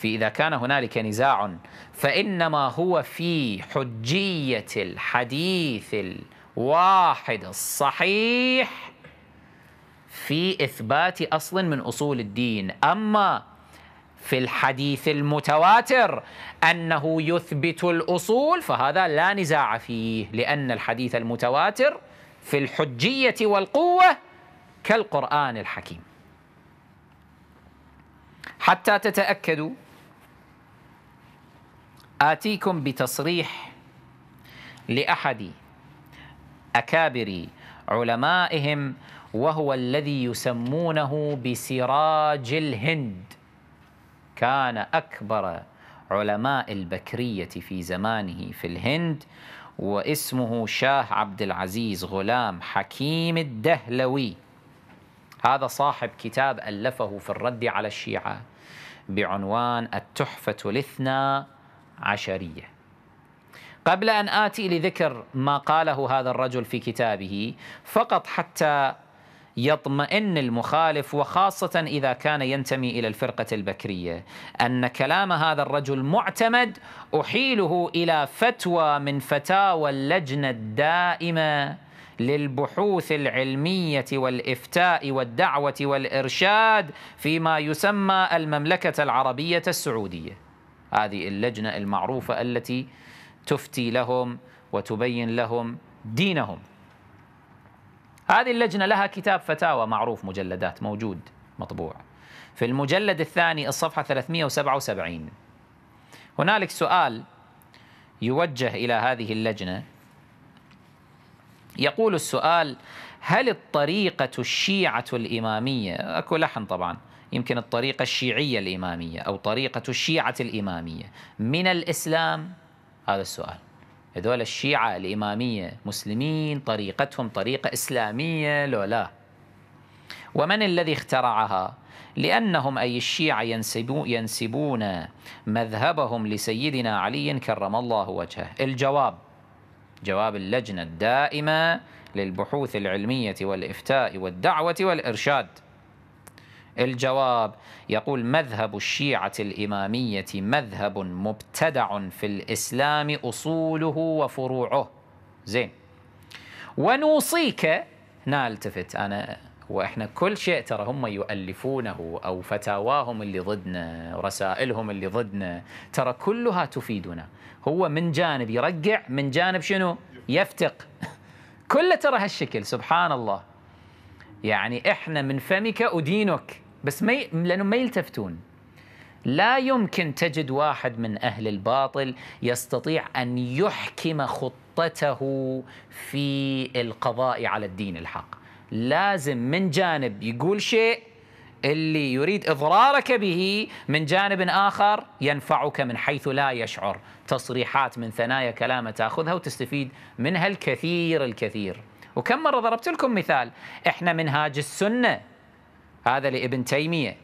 في إذا كان هنالك نزاع فإنما هو في حجية الحديث الواحد الصحيح في إثبات أصل من أصول الدين أما في الحديث المتواتر أنه يثبت الأصول فهذا لا نزاع فيه لأن الحديث المتواتر في الحجية والقوة كالقرآن الحكيم حتى تتأكدوا آتيكم بتصريح لأحد أكابر علمائهم وهو الذي يسمونه بسراج الهند كان أكبر علماء البكرية في زمانه في الهند واسمه شاه عبد العزيز غلام حكيم الدهلوي هذا صاحب كتاب ألفه في الرد على الشيعة بعنوان التحفة الاثنى عشرية قبل أن آتي لذكر ما قاله هذا الرجل في كتابه فقط حتى يطمئن المخالف وخاصة إذا كان ينتمي إلى الفرقة البكرية أن كلام هذا الرجل معتمد أحيله إلى فتوى من فتاوى اللجنة الدائمة للبحوث العلمية والإفتاء والدعوة والإرشاد فيما يسمى المملكة العربية السعودية هذه اللجنة المعروفة التي تفتي لهم وتبين لهم دينهم هذه اللجنة لها كتاب فتاوى معروف مجلدات موجود مطبوع في المجلد الثاني الصفحة 377 هنالك سؤال يوجه إلى هذه اللجنة يقول السؤال هل الطريقة الشيعة الإمامية أكو لحن طبعا يمكن الطريقة الشيعية الإمامية أو طريقة الشيعة الإمامية من الإسلام هذا السؤال هذول الشيعة الإمامية مسلمين طريقتهم طريقة إسلامية لو لا ومن الذي اخترعها لأنهم أي الشيعة ينسبون مذهبهم لسيدنا علي كرم الله وجهه الجواب جواب اللجنة الدائمة للبحوث العلمية والإفتاء والدعوة والإرشاد الجواب يقول مذهب الشيعة الإمامية مذهب مبتدع في الإسلام أصوله وفروعه زين ونوصيك هنا التفت أنا وإحنا كل شيء ترى هم يؤلفونه أو فتاواهم اللي ضدنا رسائلهم اللي ضدنا ترى كلها تفيدنا هو من جانب يرجع من جانب شنو يفتق كله ترى هالشكل سبحان الله يعني احنا من فمك ادينك بس ما لانه ما يلتفتون لا يمكن تجد واحد من اهل الباطل يستطيع ان يحكم خطته في القضاء على الدين الحق لازم من جانب يقول شيء اللي يريد اضرارك به من جانب اخر ينفعك من حيث لا يشعر تصريحات من ثنايا كلامه تاخذها وتستفيد منها الكثير الكثير وكم مره ضربت لكم مثال احنا منهاج السنه هذا لابن تيمية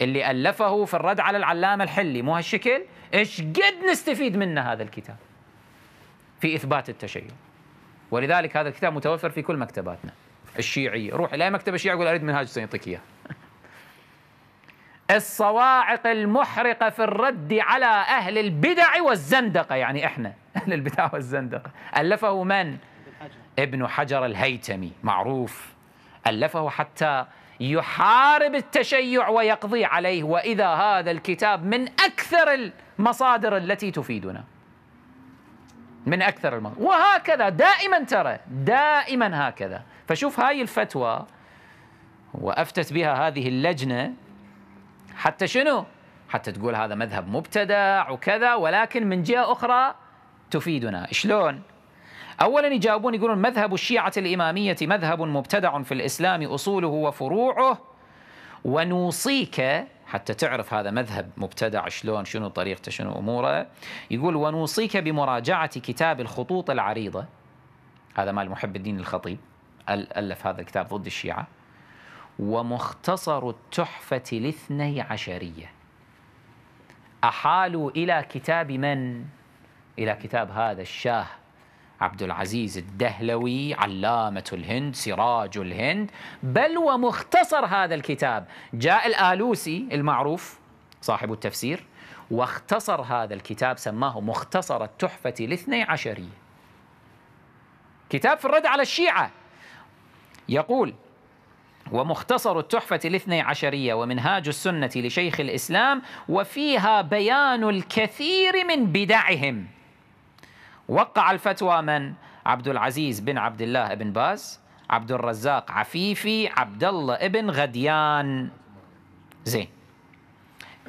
اللي ألفه في الرد على العلامة الحلي مو هالشكل إيش قد نستفيد منه هذا الكتاب في إثبات التشيع ولذلك هذا الكتاب متوفر في كل مكتباتنا الشيعية روح إلى مكتبة الشيعة يقول أريد منهاج يعطيك إياه الصواعق المحرقة في الرد على أهل البدع والزندقة يعني إحنا أهل البدع والزندقة ألفه من؟ ابن حجر الهيتمي معروف ألفه حتى يحارب التشيع ويقضي عليه واذا هذا الكتاب من اكثر المصادر التي تفيدنا من اكثر المصادر وهكذا دائما ترى دائما هكذا فشوف هاي الفتوى وافتت بها هذه اللجنه حتى شنو حتى تقول هذا مذهب مبتدع وكذا ولكن من جهه اخرى تفيدنا شلون أولا يجاوبون يقولون مذهب الشيعة الإمامية مذهب مبتدع في الإسلام أصوله وفروعه ونوصيك حتى تعرف هذا مذهب مبتدع شلون شنو طريقته شنو أموره يقول ونوصيك بمراجعة كتاب الخطوط العريضة هذا مال محب الدين الخطيب ألف هذا الكتاب ضد الشيعة ومختصر التحفة الاثني عشرية أحالوا إلى كتاب من؟ إلى كتاب هذا الشاه عبد العزيز الدهلوي علامة الهند سراج الهند بل ومختصر هذا الكتاب جاء الآلوسي المعروف صاحب التفسير واختصر هذا الكتاب سماه مختصر التحفة الاثني عشرية كتاب في الرد على الشيعة يقول ومختصر التحفة الاثني عشرية ومنهاج السنة لشيخ الإسلام وفيها بيان الكثير من بدعهم وقع الفتوى من عبد العزيز بن عبد الله بن باز عبد الرزاق عفيفي عبد الله بن غديان زين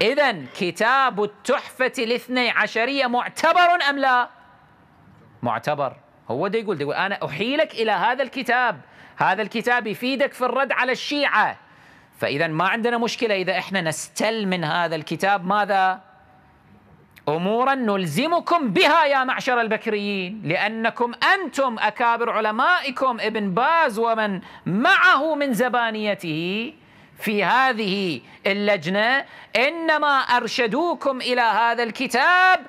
إذا كتاب التحفة الاثني عشرية معتبر أم لا؟ معتبر هو ده يقول ده يقول أنا أحيلك إلى هذا الكتاب هذا الكتاب يفيدك في الرد على الشيعة فإذا ما عندنا مشكلة إذا إحنا نستل من هذا الكتاب ماذا؟ امورا نلزمكم بها يا معشر البكريين لانكم انتم اكابر علمائكم ابن باز ومن معه من زبانيته في هذه اللجنه انما ارشدوكم الى هذا الكتاب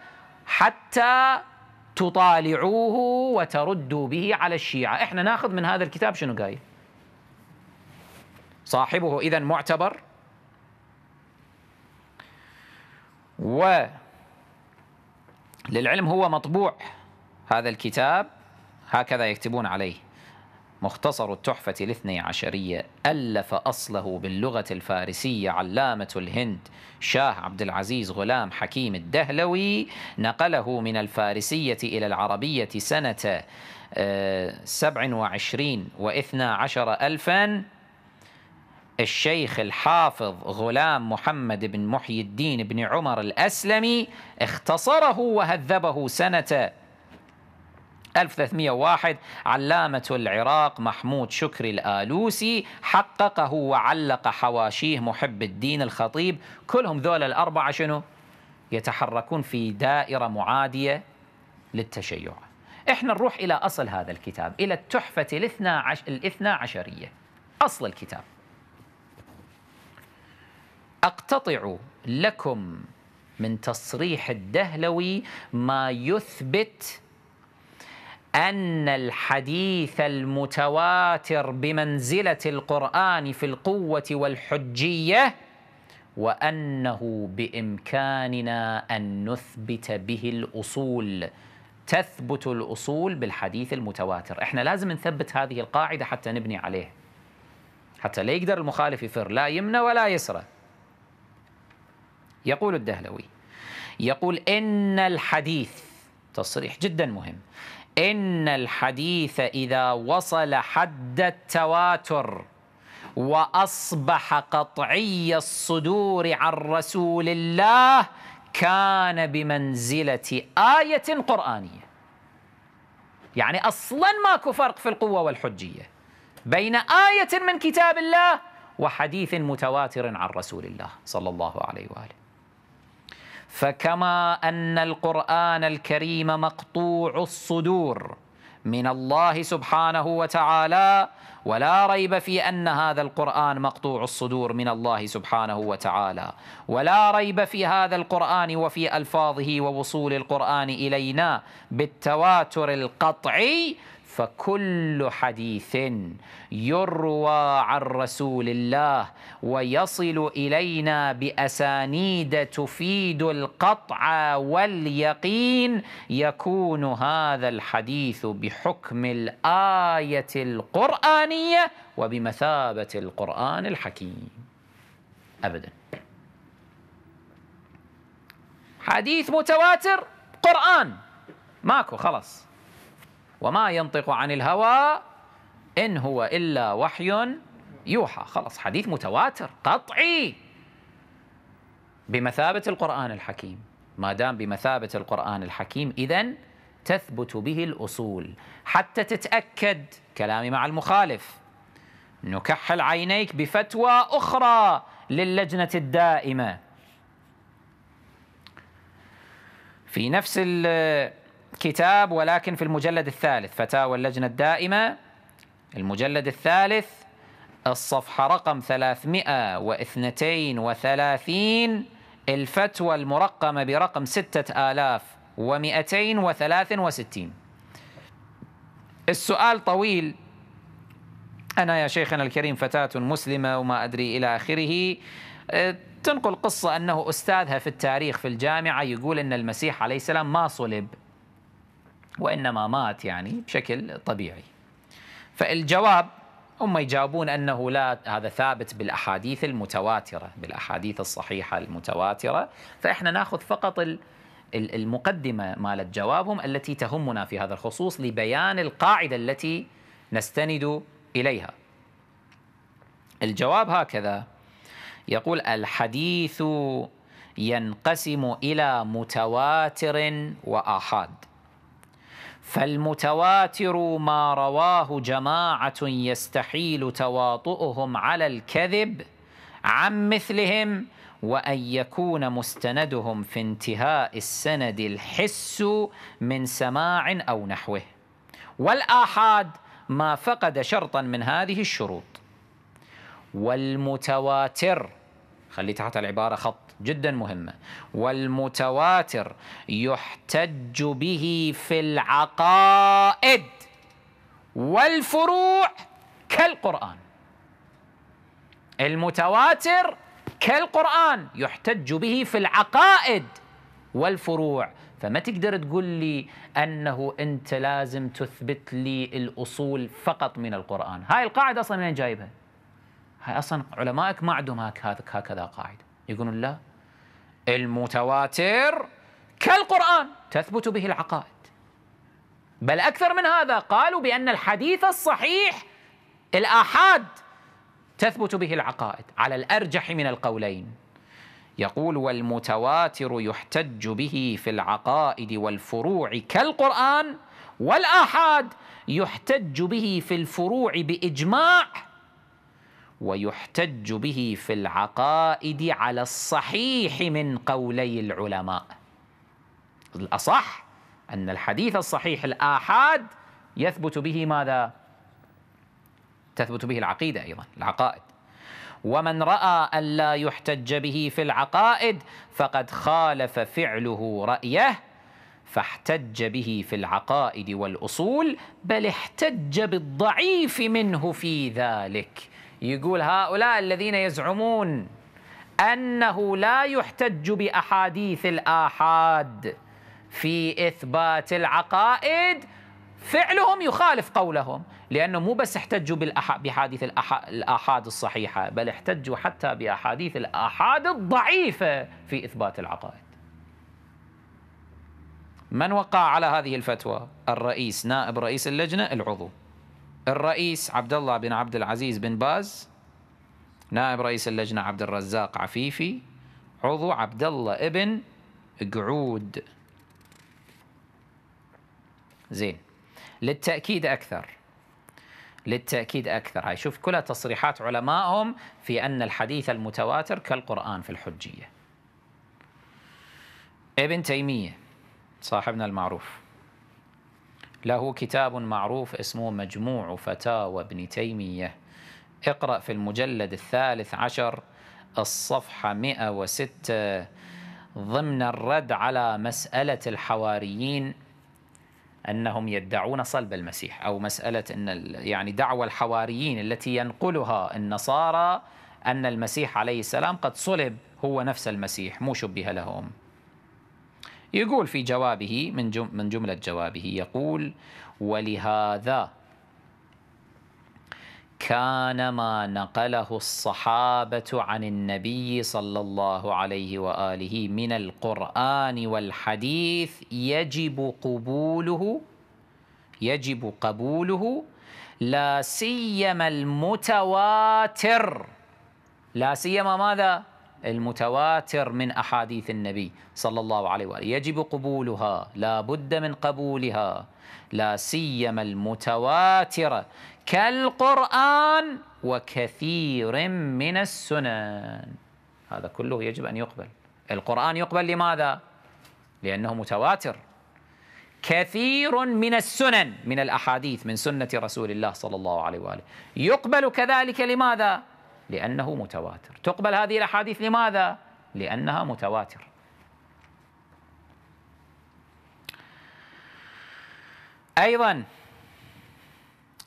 حتى تطالعوه وتردوا به على الشيعه، احنا ناخذ من هذا الكتاب شنو قايل؟ صاحبه اذا معتبر و للعلم هو مطبوع هذا الكتاب هكذا يكتبون عليه مختصر التحفة الاثني عشرية ألف أصله باللغة الفارسية علامة الهند شاه عبد العزيز غلام حكيم الدهلوي نقله من الفارسية إلى العربية سنة آه، سبع وعشرين وإثنى عشر ألفاً الشيخ الحافظ غلام محمد بن محي الدين بن عمر الأسلمي اختصره وهذبه سنة 1301 علامة العراق محمود شكري الآلوسي حققه وعلق حواشيه محب الدين الخطيب كلهم ذول الأربعة شنو؟ يتحركون في دائرة معادية للتشيع احنا نروح إلى أصل هذا الكتاب إلى التحفة الاثنى, عش... الاثنا عشرية أصل الكتاب أقتطع لكم من تصريح الدهلوي ما يثبت أن الحديث المتواتر بمنزلة القرآن في القوة والحجية وأنه بإمكاننا أن نثبت به الأصول تثبت الأصول بالحديث المتواتر إحنا لازم نثبت هذه القاعدة حتى نبني عليه حتى لا يقدر المخالف يفر لا يمنى ولا يسرى يقول الدهلوي يقول إن الحديث تصريح جدا مهم إن الحديث إذا وصل حد التواتر وأصبح قطعي الصدور عن رسول الله كان بمنزلة آية قرآنية يعني أصلا ماكو فرق في القوة والحجية بين آية من كتاب الله وحديث متواتر عن رسول الله صلى الله عليه وآله فكما ان القران الكريم مقطوع الصدور من الله سبحانه وتعالى ولا ريب في ان هذا القران مقطوع الصدور من الله سبحانه وتعالى ولا ريب في هذا القران وفي الفاظه ووصول القران الينا بالتواتر القطعي فكل حديث يروى عن رسول الله ويصل الينا باسانيد تفيد القطع واليقين يكون هذا الحديث بحكم الايه القرانيه وبمثابه القران الحكيم ابدا حديث متواتر قران ماكو خلاص وما ينطق عن الهوى إن هو إلا وحي يوحى خلص حديث متواتر قطعي بمثابة القرآن الحكيم ما دام بمثابة القرآن الحكيم إذا تثبت به الأصول حتى تتأكد كلامي مع المخالف نكحل عينيك بفتوى أخرى للجنة الدائمة في نفس كتاب ولكن في المجلد الثالث فتاوى اللجنة الدائمة المجلد الثالث الصفحة رقم 332 الفتوى المرقمة برقم 6263 السؤال طويل أنا يا شيخنا الكريم فتاة مسلمة وما أدري إلى آخره أه، تنقل قصة أنه أستاذها في التاريخ في الجامعة يقول أن المسيح عليه السلام ما صلب وإنما مات يعني بشكل طبيعي فالجواب هم يجاوبون أنه لا هذا ثابت بالأحاديث المتواترة بالأحاديث الصحيحة المتواترة فإحنا نأخذ فقط المقدمة مالت جوابهم التي تهمنا في هذا الخصوص لبيان القاعدة التي نستند إليها الجواب هكذا يقول الحديث ينقسم إلى متواتر وآحاد فالمتواتر ما رواه جماعة يستحيل تواطؤهم على الكذب عن مثلهم وأن يكون مستندهم في انتهاء السند الحس من سماع أو نحوه والآحاد ما فقد شرطا من هذه الشروط والمتواتر خلي تحت العبارة خط جدا مهمة والمتواتر يحتج به في العقائد والفروع كالقرآن المتواتر كالقرآن يحتج به في العقائد والفروع فما تقدر تقول لي أنه أنت لازم تثبت لي الأصول فقط من القرآن هاي القاعدة أصلا من جايبها هاي أصلا علمائك ما عندهم هكذا قاعدة يقولون لا المتواتر كالقرآن تثبت به العقائد بل أكثر من هذا قالوا بأن الحديث الصحيح الآحاد تثبت به العقائد على الأرجح من القولين يقول والمتواتر يحتج به في العقائد والفروع كالقرآن والآحاد يحتج به في الفروع بإجماع ويحتج به في العقائد على الصحيح من قولي العلماء الأصح أن الحديث الصحيح الآحاد يثبت به ماذا؟ تثبت به العقيدة أيضا العقائد ومن رأى أن لا يحتج به في العقائد فقد خالف فعله رأيه فاحتج به في العقائد والأصول بل احتج بالضعيف منه في ذلك يقول هؤلاء الذين يزعمون أنه لا يحتج بأحاديث الآحاد في إثبات العقائد فعلهم يخالف قولهم لأنه مو بس احتجوا بأحاديث الآحاد الصحيحة بل احتجوا حتى بأحاديث الآحاد الضعيفة في إثبات العقائد من وقع على هذه الفتوى؟ الرئيس نائب رئيس اللجنة العضو الرئيس عبد الله بن عبد العزيز بن باز نائب رئيس اللجنة عبد الرزاق عفيفي عضو عبد الله ابن قعود زين للتأكيد أكثر للتأكيد أكثر هاي شوف كلها تصريحات علمائهم في أن الحديث المتواتر كالقرآن في الحجية ابن تيمية صاحبنا المعروف له كتاب معروف اسمه مجموع فتاوى ابن تيمية اقرأ في المجلد الثالث عشر الصفحة 106 ضمن الرد على مسألة الحواريين أنهم يدعون صلب المسيح أو مسألة أن يعني دعوة الحواريين التي ينقلها النصارى أن المسيح عليه السلام قد صلب هو نفس المسيح مو شبه لهم يقول في جوابه من جم من جملة جوابه يقول ولهذا كان ما نقله الصحابة عن النبي صلى الله عليه وآله من القرآن والحديث يجب قبوله يجب قبوله لا سيما المتواتر لا سيما ماذا؟ المتواتر من أحاديث النبي صلى الله عليه وآله يجب قبولها لا بد من قبولها لا سيما المتواترة كالقرآن وكثير من السنن هذا كله يجب أن يقبل القرآن يقبل لماذا؟ لأنه متواتر كثير من السنن من الأحاديث من سنة رسول الله صلى الله عليه وآله يقبل كذلك لماذا؟ لأنه متواتر تقبل هذه الأحاديث لماذا؟ لأنها متواتر أيضا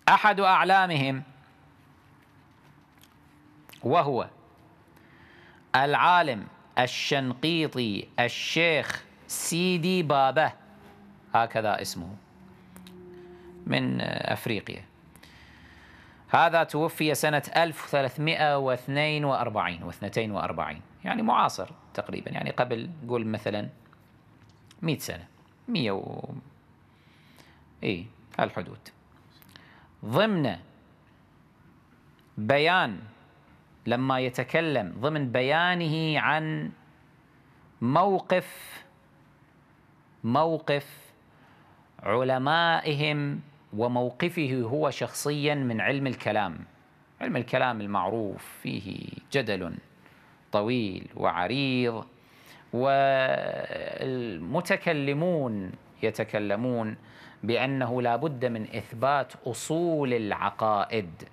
أحد أعلامهم وهو العالم الشنقيطي الشيخ سيدي بابه هكذا اسمه من أفريقيا هذا توفي سنة 1342 و 42 يعني معاصر تقريبا يعني قبل قول مثلا 100 سنة 100 و اي هالحدود ضمن بيان لما يتكلم ضمن بيانه عن موقف موقف علمائهم وموقفه هو شخصيا من علم الكلام علم الكلام المعروف فيه جدل طويل وعريض والمتكلمون يتكلمون بانه لا بد من اثبات اصول العقائد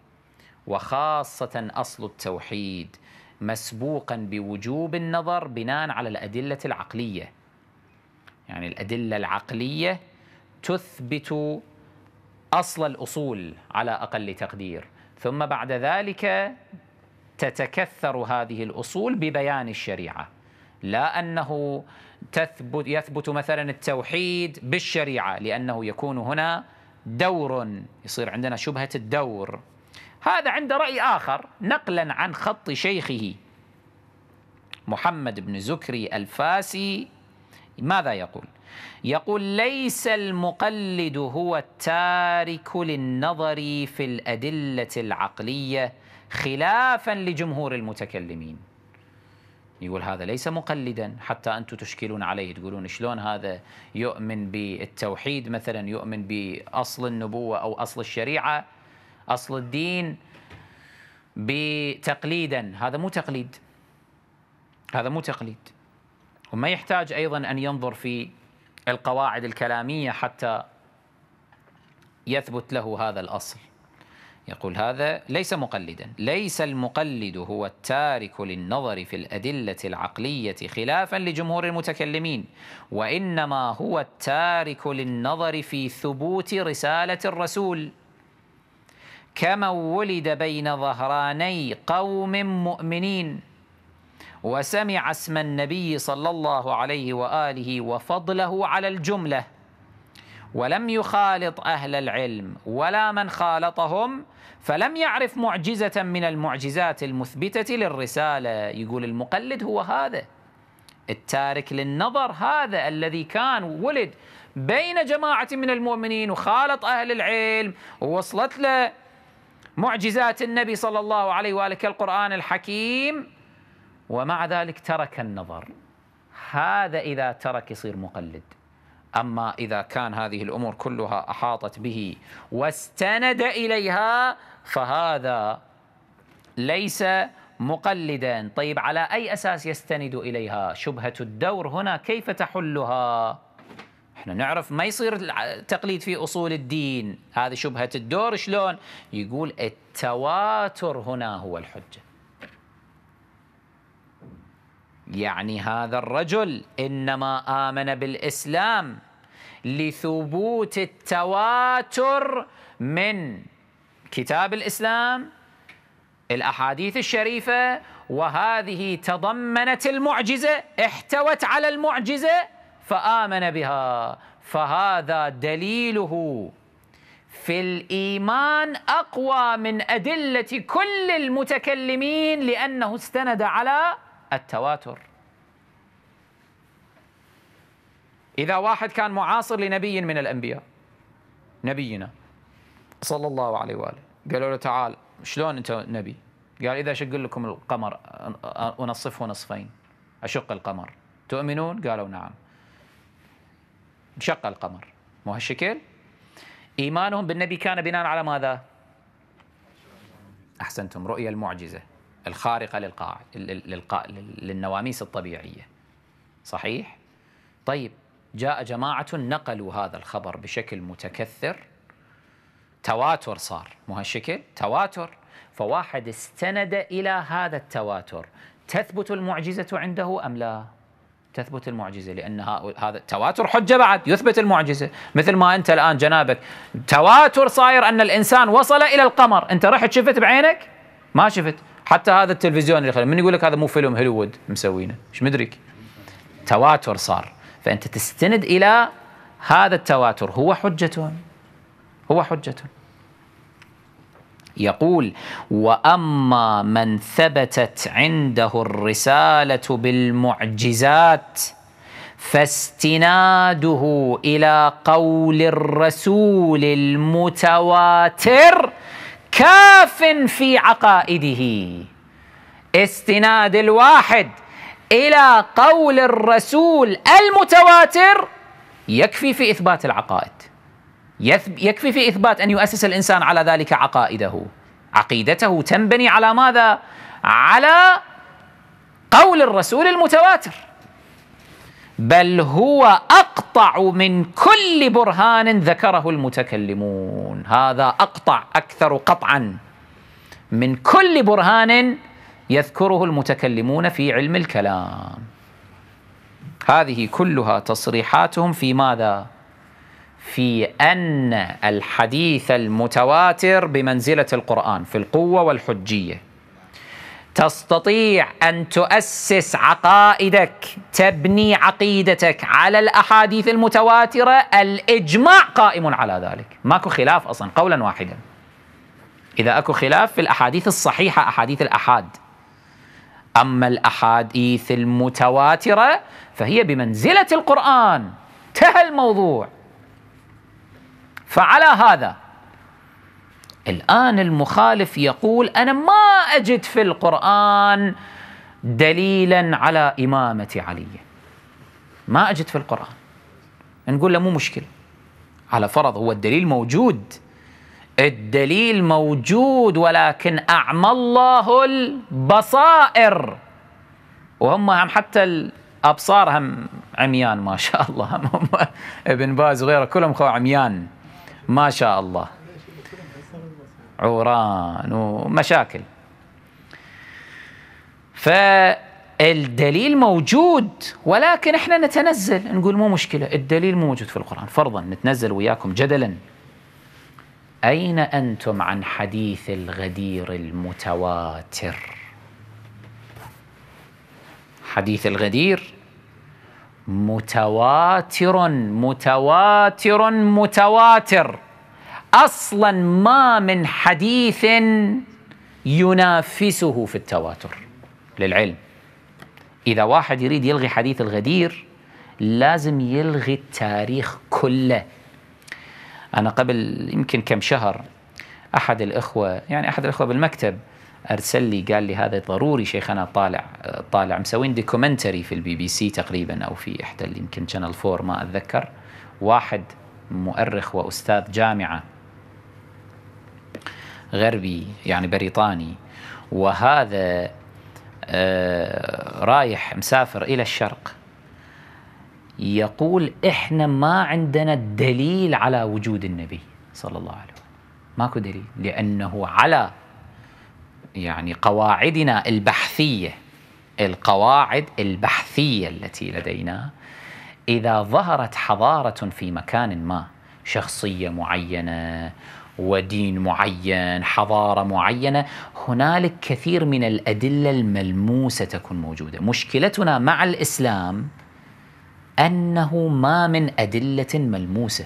وخاصه اصل التوحيد مسبوقا بوجوب النظر بناء على الادله العقليه يعني الادله العقليه تثبت اصل الاصول على اقل تقدير ثم بعد ذلك تتكثر هذه الاصول ببيان الشريعه لا انه تثبت يثبت مثلا التوحيد بالشريعه لانه يكون هنا دور يصير عندنا شبهه الدور هذا عند راي اخر نقلا عن خط شيخه محمد بن زكري الفاسي ماذا يقول؟ يقول ليس المقلد هو التارك للنظر في الأدلة العقلية خلافا لجمهور المتكلمين يقول هذا ليس مقلدا حتى أنتم تشكلون عليه تقولون شلون هذا يؤمن بالتوحيد مثلا يؤمن بأصل النبوة أو أصل الشريعة أصل الدين بتقليدا هذا مو تقليد هذا مو تقليد وما يحتاج أيضا أن ينظر في القواعد الكلامية حتى يثبت له هذا الأصل يقول هذا ليس مقلدا ليس المقلد هو التارك للنظر في الأدلة العقلية خلافا لجمهور المتكلمين وإنما هو التارك للنظر في ثبوت رسالة الرسول كمن ولد بين ظهراني قوم مؤمنين وسمع اسم النبي صلى الله عليه واله وفضله على الجمله ولم يخالط اهل العلم ولا من خالطهم فلم يعرف معجزه من المعجزات المثبته للرساله يقول المقلد هو هذا التارك للنظر هذا الذي كان ولد بين جماعه من المؤمنين وخالط اهل العلم ووصلت له معجزات النبي صلى الله عليه واله كالقران الحكيم ومع ذلك ترك النظر هذا إذا ترك يصير مقلد أما إذا كان هذه الأمور كلها أحاطت به واستند إليها فهذا ليس مقلدا طيب على أي أساس يستند إليها شبهة الدور هنا كيف تحلها احنا نعرف ما يصير تقليد في أصول الدين هذه شبهة الدور شلون يقول التواتر هنا هو الحجة يعني هذا الرجل انما امن بالاسلام لثبوت التواتر من كتاب الاسلام الاحاديث الشريفه وهذه تضمنت المعجزه احتوت على المعجزه فامن بها فهذا دليله في الايمان اقوى من ادله كل المتكلمين لانه استند على التواتر إذا واحد كان معاصر لنبي من الأنبياء نبينا صلى الله عليه وآله قالوا له تعال شلون أنت نبي قال إذا أشق لكم القمر أنصفه نصفين أشق القمر تؤمنون قالوا نعم انشق القمر مو هالشكل إيمانهم بالنبي كان بناء على ماذا أحسنتم رؤية المعجزة الخارقة للقاع للقاع للنواميس الطبيعية صحيح؟ طيب جاء جماعة نقلوا هذا الخبر بشكل متكثر تواتر صار مو هالشكل تواتر فواحد استند إلى هذا التواتر تثبت المعجزة عنده أم لا تثبت المعجزة لأن هذا التواتر حجة بعد يثبت المعجزة مثل ما أنت الآن جنابك تواتر صاير أن الإنسان وصل إلى القمر أنت رحت شفت بعينك ما شفت حتى هذا التلفزيون اللي خلال. من يقول لك هذا مو فيلم هوليوود مسوينه ايش مدرك تواتر صار فانت تستند الى هذا التواتر هو حجه هو حجه يقول واما من ثبتت عنده الرساله بالمعجزات فاستناده الى قول الرسول المتواتر كاف في عقائده استناد الواحد الى قول الرسول المتواتر يكفي في اثبات العقائد يكفي في اثبات ان يؤسس الانسان على ذلك عقائده عقيدته تنبني على ماذا على قول الرسول المتواتر بل هو اقطع من كل برهان ذكره المتكلمون هذا اقطع اكثر قطعا من كل برهان يذكره المتكلمون في علم الكلام هذه كلها تصريحاتهم في ماذا في ان الحديث المتواتر بمنزله القران في القوه والحجيه تستطيع ان تؤسس عقائدك تبني عقيدتك على الاحاديث المتواتره الاجماع قائم على ذلك ماكو خلاف اصلا قولا واحدا اذا اكو خلاف في الاحاديث الصحيحه احاديث الاحاد اما الاحاديث المتواتره فهي بمنزله القران انتهى الموضوع فعلى هذا الآن المخالف يقول أنا ما أجد في القرآن دليلا على إمامة علي ما أجد في القرآن نقول له مو مشكلة على فرض هو الدليل موجود الدليل موجود ولكن أعمى الله البصائر وهم هم حتى الأبصار هم عميان ما شاء الله هم ابن باز وغيره كلهم خو عميان ما شاء الله عوران ومشاكل فالدليل موجود ولكن احنا نتنزل نقول مو مشكله الدليل موجود في القران فرضا نتنزل وياكم جدلا اين انتم عن حديث الغدير المتواتر حديث الغدير متواتر متواتر متواتر اصلا ما من حديث ينافسه في التواتر للعلم اذا واحد يريد يلغي حديث الغدير لازم يلغي التاريخ كله انا قبل يمكن كم شهر احد الاخوه يعني احد الاخوه بالمكتب ارسل لي قال لي هذا ضروري شيخنا طالع طالع مسوين دوكيومنتري في البي بي سي تقريبا او في احدى يمكن شانل فور ما اتذكر واحد مؤرخ واستاذ جامعه غربي يعني بريطاني وهذا آه، رايح مسافر إلى الشرق يقول إحنا ما عندنا الدليل على وجود النبي صلى الله عليه وسلم ماكو دليل لأنه على يعني قواعدنا البحثية القواعد البحثية التي لدينا إذا ظهرت حضارة في مكان ما شخصية معينة ودين معين حضارة معينة هنالك كثير من الأدلة الملموسة تكون موجودة مشكلتنا مع الإسلام أنه ما من أدلة ملموسة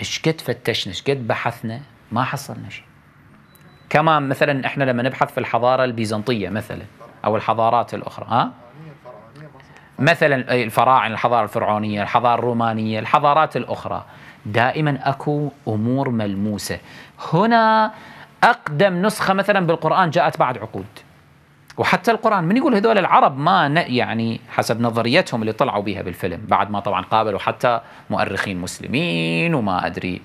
اشقد فتشنا اشقد بحثنا ما حصلنا شيء كما مثلا احنا لما نبحث في الحضارة البيزنطية مثلا أو الحضارات الأخرى ها؟ مثلا الفراعنة الحضارة الفرعونية الحضارة الرومانية الحضارات الأخرى دائما اكو امور ملموسه هنا اقدم نسخه مثلا بالقران جاءت بعد عقود وحتى القران من يقول هذول العرب ما يعني حسب نظريتهم اللي طلعوا بها بالفيلم بعد ما طبعا قابلوا حتى مؤرخين مسلمين وما ادري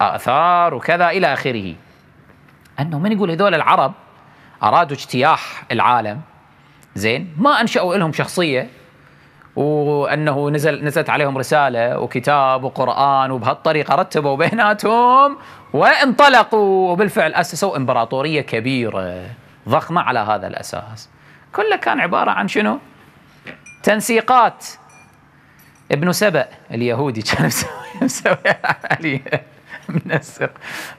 اثار وكذا الى اخره انه من يقول هذول العرب ارادوا اجتياح العالم زين ما انشأوا لهم شخصيه وانه نزل نزلت عليهم رساله وكتاب وقران وبهالطريقه رتبوا بيناتهم وانطلقوا وبالفعل اسسوا امبراطوريه كبيره ضخمه على هذا الاساس. كله كان عباره عن شنو؟ تنسيقات ابن سبأ اليهودي كان مسوي عمليه منسق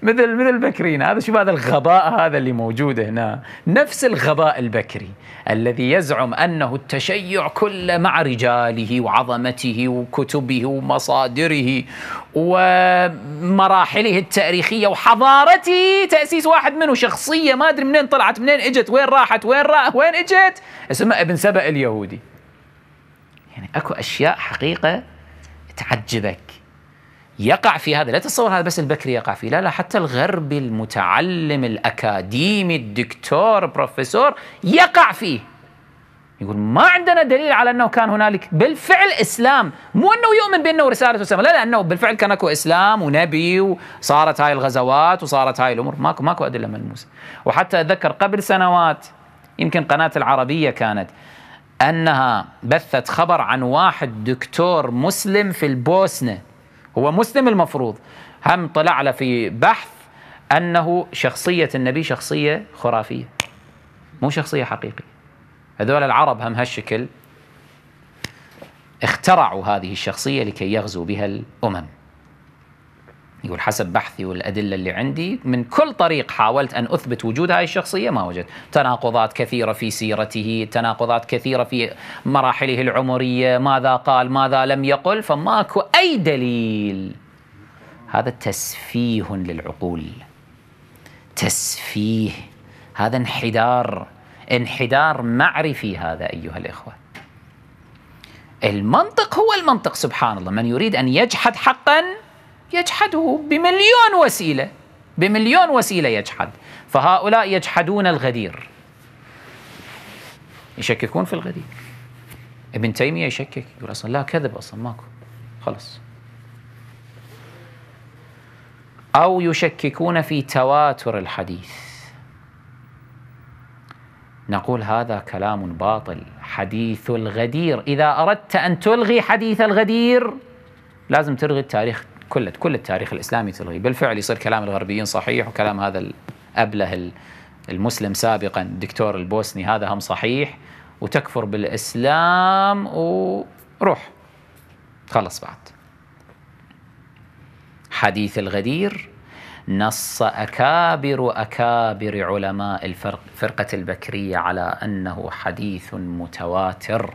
مثل مثل البكرين هذا شوف هذا الغباء هذا اللي موجود هنا نفس الغباء البكري الذي يزعم انه التشيع كله مع رجاله وعظمته وكتبه ومصادره ومراحله التاريخيه وحضارته تاسيس واحد منه شخصيه ما ادري منين طلعت منين اجت وين راحت وين راح وين اجت اسمه ابن سبأ اليهودي يعني اكو اشياء حقيقه تعجبك يقع في هذا لا تتصور هذا بس البكري يقع فيه لا لا حتى الغربي المتعلم الأكاديمي الدكتور بروفيسور يقع فيه يقول ما عندنا دليل على أنه كان هنالك بالفعل إسلام مو أنه يؤمن بأنه رسالة وسلام لا لأنه بالفعل كان أكو إسلام ونبي وصارت هاي الغزوات وصارت هاي الأمور ماكو ماكو أدلة ملموسة وحتى أتذكر قبل سنوات يمكن قناة العربية كانت أنها بثت خبر عن واحد دكتور مسلم في البوسنة هو مسلم المفروض هم طلع له في بحث أنه شخصية النبي شخصية خرافية مو شخصية حقيقية هذول العرب هم هالشكل اخترعوا هذه الشخصية لكي يغزوا بها الأمم يقول حسب بحثي والأدلة اللي عندي من كل طريق حاولت أن أثبت وجود هذه الشخصية ما وجدت تناقضات كثيرة في سيرته تناقضات كثيرة في مراحله العمرية ماذا قال ماذا لم يقل فماكو أي دليل هذا تسفيه للعقول تسفيه هذا انحدار انحدار معرفي هذا أيها الإخوة المنطق هو المنطق سبحان الله من يريد أن يجحد حقاً يجحده بمليون وسيله بمليون وسيله يجحد فهؤلاء يجحدون الغدير يشككون في الغدير ابن تيميه يشكك يقول اصلا لا كذب اصلا ماكو خلص او يشككون في تواتر الحديث نقول هذا كلام باطل حديث الغدير اذا اردت ان تلغي حديث الغدير لازم تلغي التاريخ كل كل التاريخ الاسلامي تلغي بالفعل يصير كلام الغربيين صحيح وكلام هذا الابله المسلم سابقا الدكتور البوسني هذا هم صحيح وتكفر بالاسلام وروح خلص بعد حديث الغدير نص اكابر اكابر علماء الفرق فرقه البكريه على انه حديث متواتر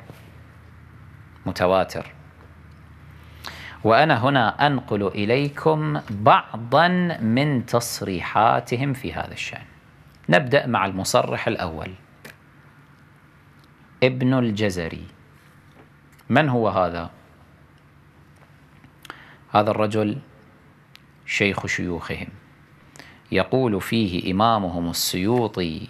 متواتر وأنا هنا أنقل إليكم بعضا من تصريحاتهم في هذا الشأن نبدأ مع المصرح الأول ابن الجزري من هو هذا؟ هذا الرجل شيخ شيوخهم يقول فيه إمامهم السيوطي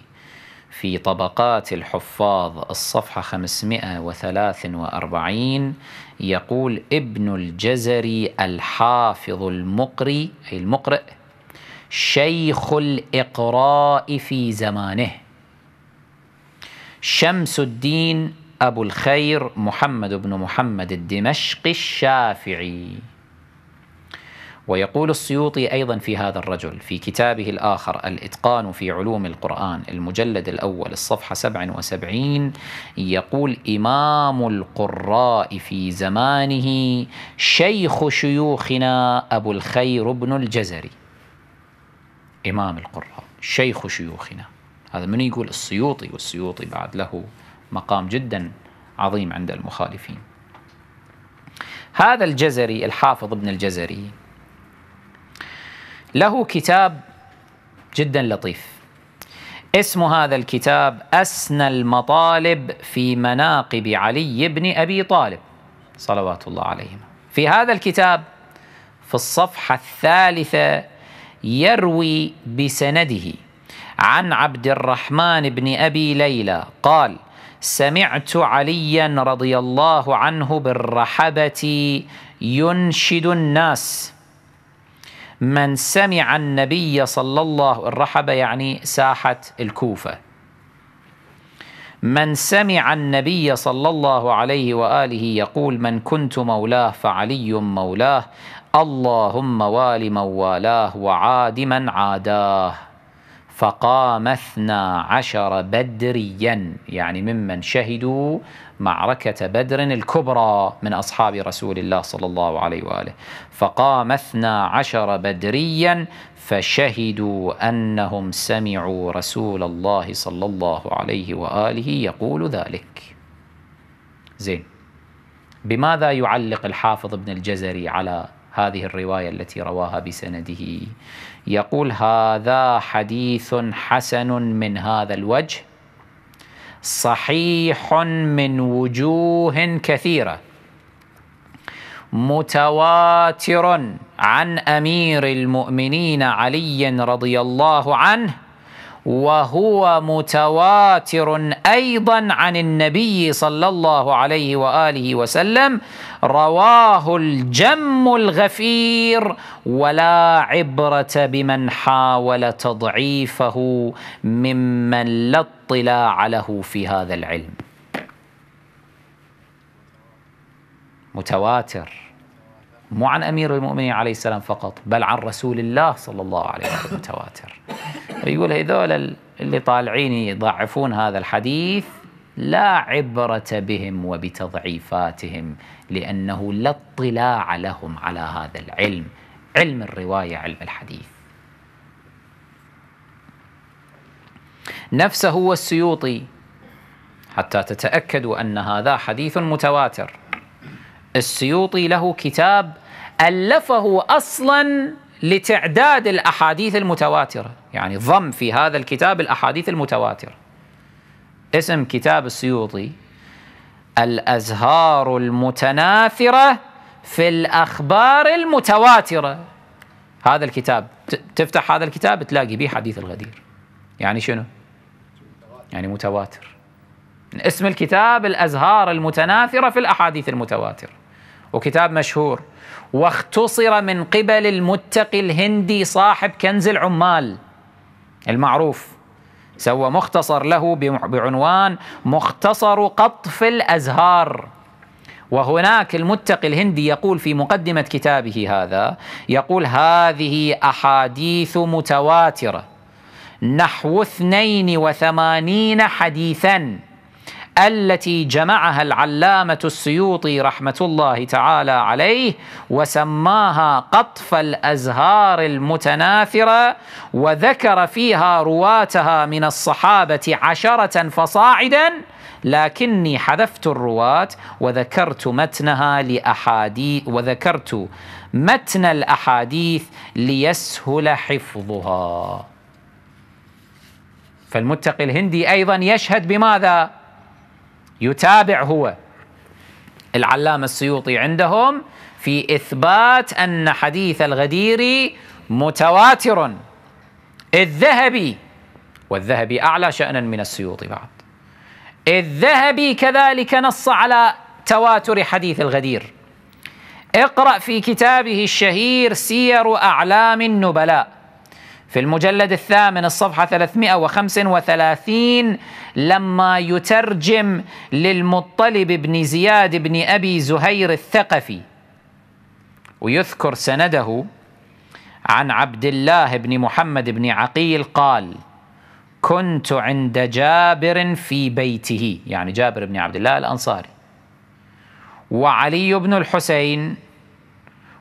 في طبقات الحفاظ الصفحة 543 يقول ابن الجزري الحافظ المقري أي المقرئ شيخ الإقراء في زمانه شمس الدين أبو الخير محمد بن محمد الدمشقي الشافعي ويقول السيوطي أيضا في هذا الرجل في كتابه الآخر الإتقان في علوم القرآن المجلد الأول الصفحة 77 يقول إمام القراء في زمانه شيخ شيوخنا أبو الخير بن الجزري إمام القراء شيخ شيوخنا هذا من يقول السيوطي والسيوطي بعد له مقام جدا عظيم عند المخالفين هذا الجزري الحافظ ابن الجزري له كتاب جدا لطيف اسم هذا الكتاب أسنى المطالب في مناقب علي بن أبي طالب صلوات الله عليهما في هذا الكتاب في الصفحة الثالثة يروي بسنده عن عبد الرحمن بن أبي ليلى قال سمعت عليا رضي الله عنه بالرحبة ينشد الناس من سمع النبي صلى الله الرحبة يعني ساحة الكوفة من سمع النبي صلى الله عليه وآله يقول من كنت مولاه فعلي مولاه اللهم وال من والاه وعاد من عاداه فقام اثنا عشر بدريا يعني ممن شهدوا معركة بدر الكبرى من أصحاب رسول الله صلى الله عليه وآله فقام اثنا عشر بدريا فشهدوا أنهم سمعوا رسول الله صلى الله عليه وآله يقول ذلك زين بماذا يعلق الحافظ ابن الجزري على هذه الرواية التي رواها بسنده يقول هذا حديث حسن من هذا الوجه صحيح من وجوه كثيره متواتر عن امير المؤمنين علي رضي الله عنه وهو متواتر ايضا عن النبي صلى الله عليه واله وسلم رواه الجم الغفير ولا عبره بمن حاول تضعيفه ممن لا اطلاع له في هذا العلم متواتر مو عن أمير المؤمنين عليه السلام فقط بل عن رسول الله صلى الله عليه وسلم متواتر يقول هذول اللي طالعين يضعفون هذا الحديث لا عبرة بهم وبتضعيفاتهم لأنه لا اطلاع لهم على هذا العلم علم الرواية علم الحديث نفسه هو السيوطي حتى تتأكدوا أن هذا حديث متواتر السيوطي له كتاب ألفه أصلا لتعداد الأحاديث المتواترة يعني ضم في هذا الكتاب الأحاديث المتواترة اسم كتاب السيوطي الأزهار المتناثرة في الأخبار المتواترة هذا الكتاب تفتح هذا الكتاب تلاقي به حديث الغدير يعني شنو يعني متواتر اسم الكتاب الأزهار المتناثرة في الأحاديث المتواترة وكتاب مشهور واختصر من قبل المتقي الهندي صاحب كنز العمال المعروف سوى مختصر له بعنوان مختصر قطف الازهار وهناك المتقي الهندي يقول في مقدمه كتابه هذا يقول هذه احاديث متواتره نحو 82 حديثا التي جمعها العلامه السيوطي رحمه الله تعالى عليه وسماها قطف الازهار المتناثره وذكر فيها رواتها من الصحابه عشره فصاعدا لكني حذفت الرواه وذكرت متنها لاحاديث وذكرت متن الاحاديث ليسهل حفظها فالمتقي الهندي ايضا يشهد بماذا يتابع هو العلامة السيوطي عندهم في إثبات أن حديث الغدير متواتر الذهبي والذهبي أعلى شأنا من السيوطي بعد الذهبي كذلك نص على تواتر حديث الغدير اقرأ في كتابه الشهير سير أعلام النبلاء في المجلد الثامن الصفحة 335 لما يترجم للمطلب بن زياد بن أبي زهير الثقفي ويذكر سنده عن عبد الله بن محمد بن عقيل قال كنت عند جابر في بيته يعني جابر بن عبد الله الأنصاري وعلي بن الحسين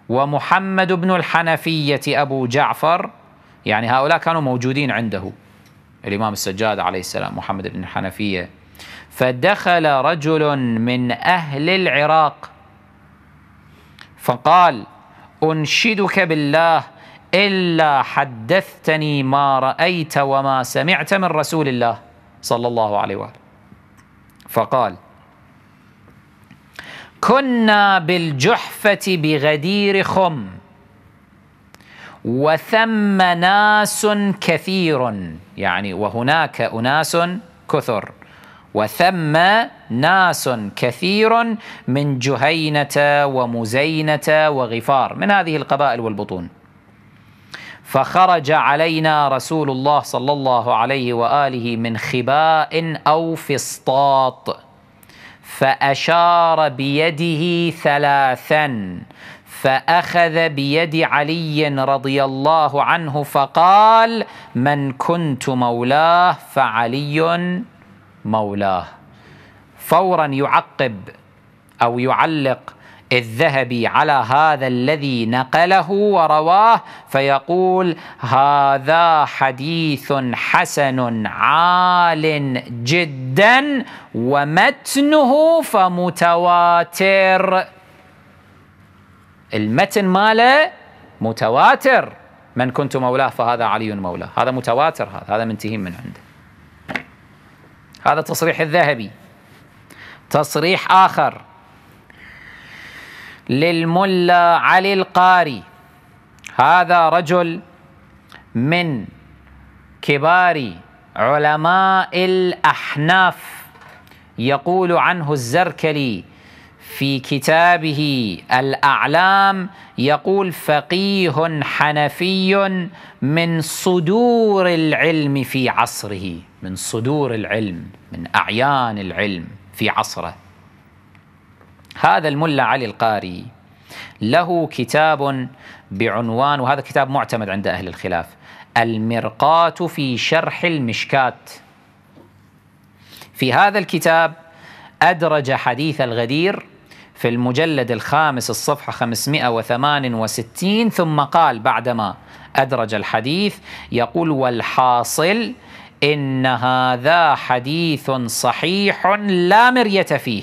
ومحمد بن الحنفية أبو جعفر يعني هؤلاء كانوا موجودين عنده الإمام السجاد عليه السلام محمد بن الحنفية فدخل رجل من أهل العراق فقال أنشدك بالله إلا حدثتني ما رأيت وما سمعت من رسول الله صلى الله عليه وآله فقال كنا بالجحفة بغدير خم وثم ناس كثير يعني وهناك أناس كثر وثم ناس كثير من جهينة ومزينة وغفار من هذه القبائل والبطون فخرج علينا رسول الله صلى الله عليه وآله من خباء أو فسطاط فأشار بيده ثلاثا فاخذ بيد علي رضي الله عنه فقال من كنت مولاه فعلي مولاه فورا يعقب او يعلق الذهبي على هذا الذي نقله ورواه فيقول هذا حديث حسن عال جدا ومتنه فمتواتر المتن ماله متواتر من كنت مولاه فهذا علي مولاه هذا متواتر هذا هذا منتهي من عنده هذا تصريح الذهبي تصريح آخر للملا علي القاري هذا رجل من كبار علماء الأحناف يقول عنه الزركلي في كتابه الاعلام يقول فقيه حنفي من صدور العلم في عصره من صدور العلم من اعيان العلم في عصره هذا الملا علي القاري له كتاب بعنوان وهذا كتاب معتمد عند اهل الخلاف المرقاة في شرح المشكات في هذا الكتاب أدرج حديث الغدير في المجلد الخامس الصفحة 568 ثم قال بعدما أدرج الحديث يقول والحاصل إن هذا حديث صحيح لا مرية فيه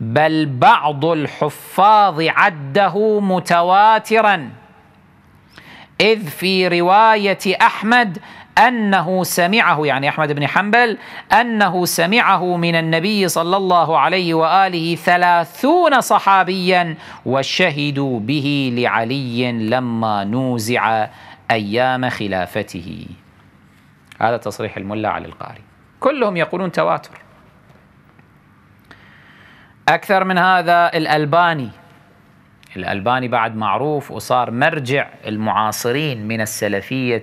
بل بعض الحفاظ عده متواترا إذ في رواية أحمد أنه سمعه يعني أحمد بن حنبل أنه سمعه من النبي صلى الله عليه وآله ثلاثون صحابيا وشهدوا به لعلي لما نوزع أيام خلافته هذا تصريح الملا على القاري كلهم يقولون تواتر أكثر من هذا الألباني الألباني بعد معروف وصار مرجع المعاصرين من السلفية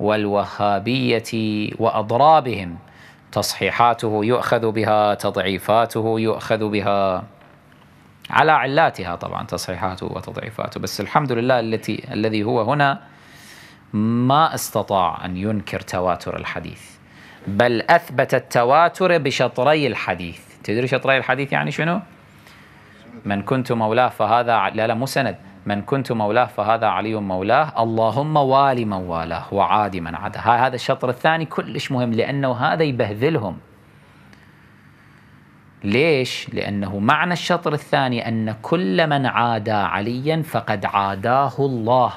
والوهابيه واضرابهم تصحيحاته يؤخذ بها تضعيفاته يؤخذ بها على علاتها طبعا تصحيحاته وتضعيفاته بس الحمد لله التي الذي هو هنا ما استطاع ان ينكر تواتر الحديث بل اثبت التواتر بشطري الحديث تدري شطري الحديث يعني شنو من كنت مولاه فهذا لا لا مو سند من كنت مولاه فهذا علي مولاه اللهم والي من والاه وعادي من عدا هذا الشطر الثاني كلش مهم لأنه هذا يبهذلهم ليش؟ لأنه معنى الشطر الثاني أن كل من عادى عليا فقد عاداه الله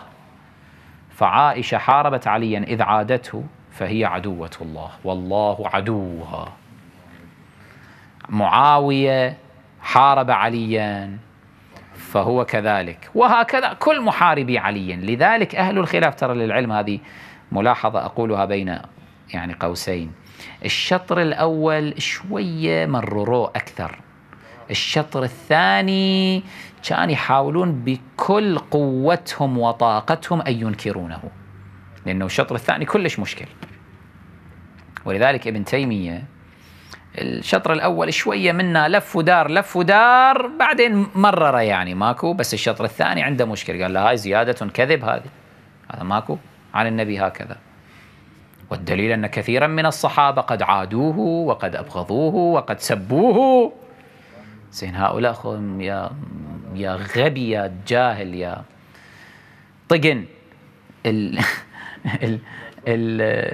فعائشة حاربت عليا إذ عادته فهي عدوة الله والله عدوها معاوية حارب عليا فهو كذلك وهكذا كل محاربي علي لذلك أهل الخلاف ترى للعلم هذه ملاحظة أقولها بين يعني قوسين الشطر الأول شوية مرروه أكثر الشطر الثاني كان يحاولون بكل قوتهم وطاقتهم أن ينكرونه لأنه الشطر الثاني كلش مشكل ولذلك ابن تيمية الشطر الاول شويه منا لف ودار لف ودار بعدين مرره يعني ماكو بس الشطر الثاني عنده مشكله قال له هاي زياده كذب هذه هذا ماكو عن النبي هكذا والدليل ان كثيرا من الصحابه قد عادوه وقد ابغضوه وقد سبوه زين هؤلاء اخوهم يا يا غبي يا جاهل يا طقن ال ال ال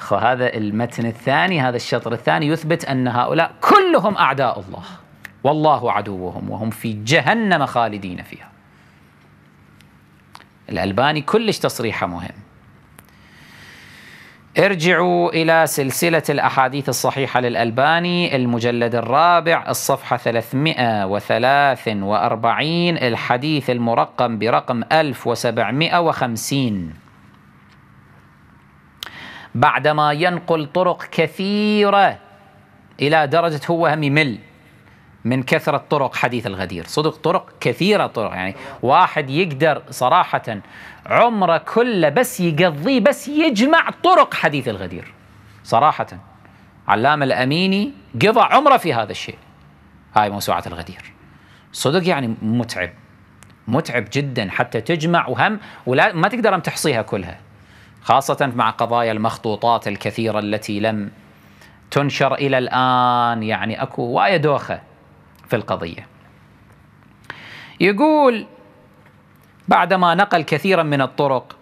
أخو هذا المتن الثاني هذا الشطر الثاني يثبت أن هؤلاء كلهم أعداء الله والله عدوهم وهم في جهنم خالدين فيها الألباني كلش تصريحه مهم ارجعوا إلى سلسلة الأحاديث الصحيحة للألباني المجلد الرابع الصفحة 343 الحديث المرقم برقم 1750 بعدما ينقل طرق كثيرة إلى درجة هو هم يمل من كثرة طرق حديث الغدير صدق طرق كثيرة طرق يعني واحد يقدر صراحة عمره كله بس يقضيه بس يجمع طرق حديث الغدير صراحة علام الأميني قضى عمره في هذا الشيء هاي موسوعة الغدير صدق يعني متعب متعب جدا حتى تجمع وهم ولا ما تقدر أن تحصيها كلها خاصة مع قضايا المخطوطات الكثيرة التي لم تنشر إلى الآن يعني أكو واية دوخة في القضية يقول بعدما نقل كثيرا من الطرق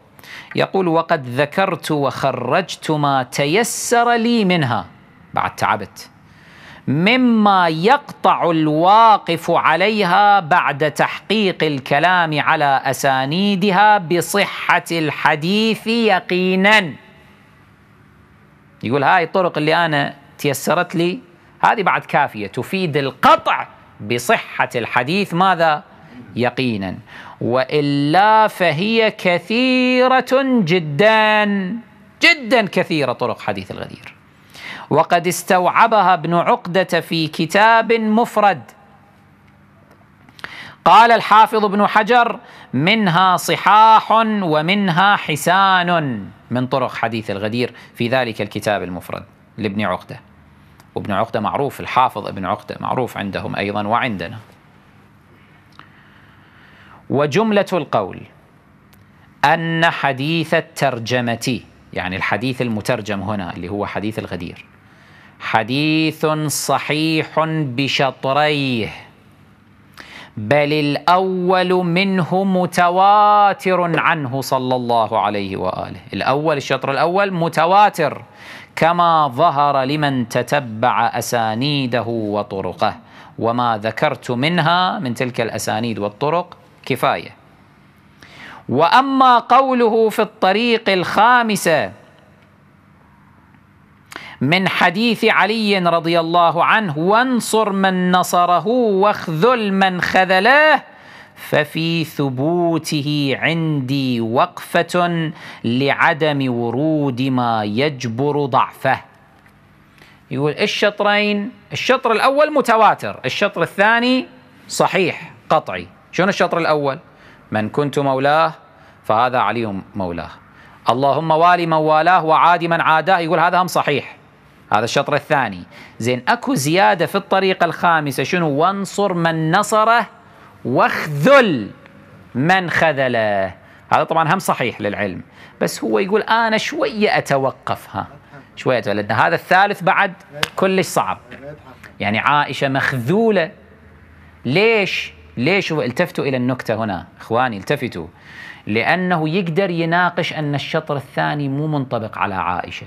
يقول وقد ذكرت وخرجت ما تيسر لي منها بعد تعبت مما يقطع الواقف عليها بعد تحقيق الكلام على اسانيدها بصحه الحديث يقينا يقول هاي الطرق اللي انا تيسرت لي هذه بعد كافيه تفيد القطع بصحه الحديث ماذا يقينا والا فهي كثيره جدا جدا كثيره طرق حديث الغدير وقد استوعبها ابن عقده في كتاب مفرد قال الحافظ ابن حجر منها صحاح ومنها حسان من طرق حديث الغدير في ذلك الكتاب المفرد لابن عقده وابن عقده معروف الحافظ ابن عقده معروف عندهم ايضا وعندنا وجمله القول ان حديث الترجمه يعني الحديث المترجم هنا اللي هو حديث الغدير حديث صحيح بشطريه بل الاول منه متواتر عنه صلى الله عليه واله الاول الشطر الاول متواتر كما ظهر لمن تتبع اسانيده وطرقه وما ذكرت منها من تلك الاسانيد والطرق كفايه واما قوله في الطريق الخامسه من حديث علي رضي الله عنه وانصر من نصره واخذل من خذله ففي ثبوته عندي وقفه لعدم ورود ما يجبر ضعفه يقول الشطرين الشطر الاول متواتر الشطر الثاني صحيح قطعي شنو الشطر الاول من كنت مولاه فهذا علي مولاه اللهم والي من والاه وعادي من عاداه يقول هذا هم صحيح هذا الشطر الثاني زين اكو زياده في الطريقه الخامسه شنو وانصر من نصره واخذل من خذله هذا طبعا هم صحيح للعلم بس هو يقول انا شويه اتوقف ها شويه أتوقف لان هذا الثالث بعد كلش صعب يعني عائشه مخذوله ليش ليش هو التفتوا الى النكته هنا اخواني التفتوا لانه يقدر يناقش ان الشطر الثاني مو منطبق على عائشه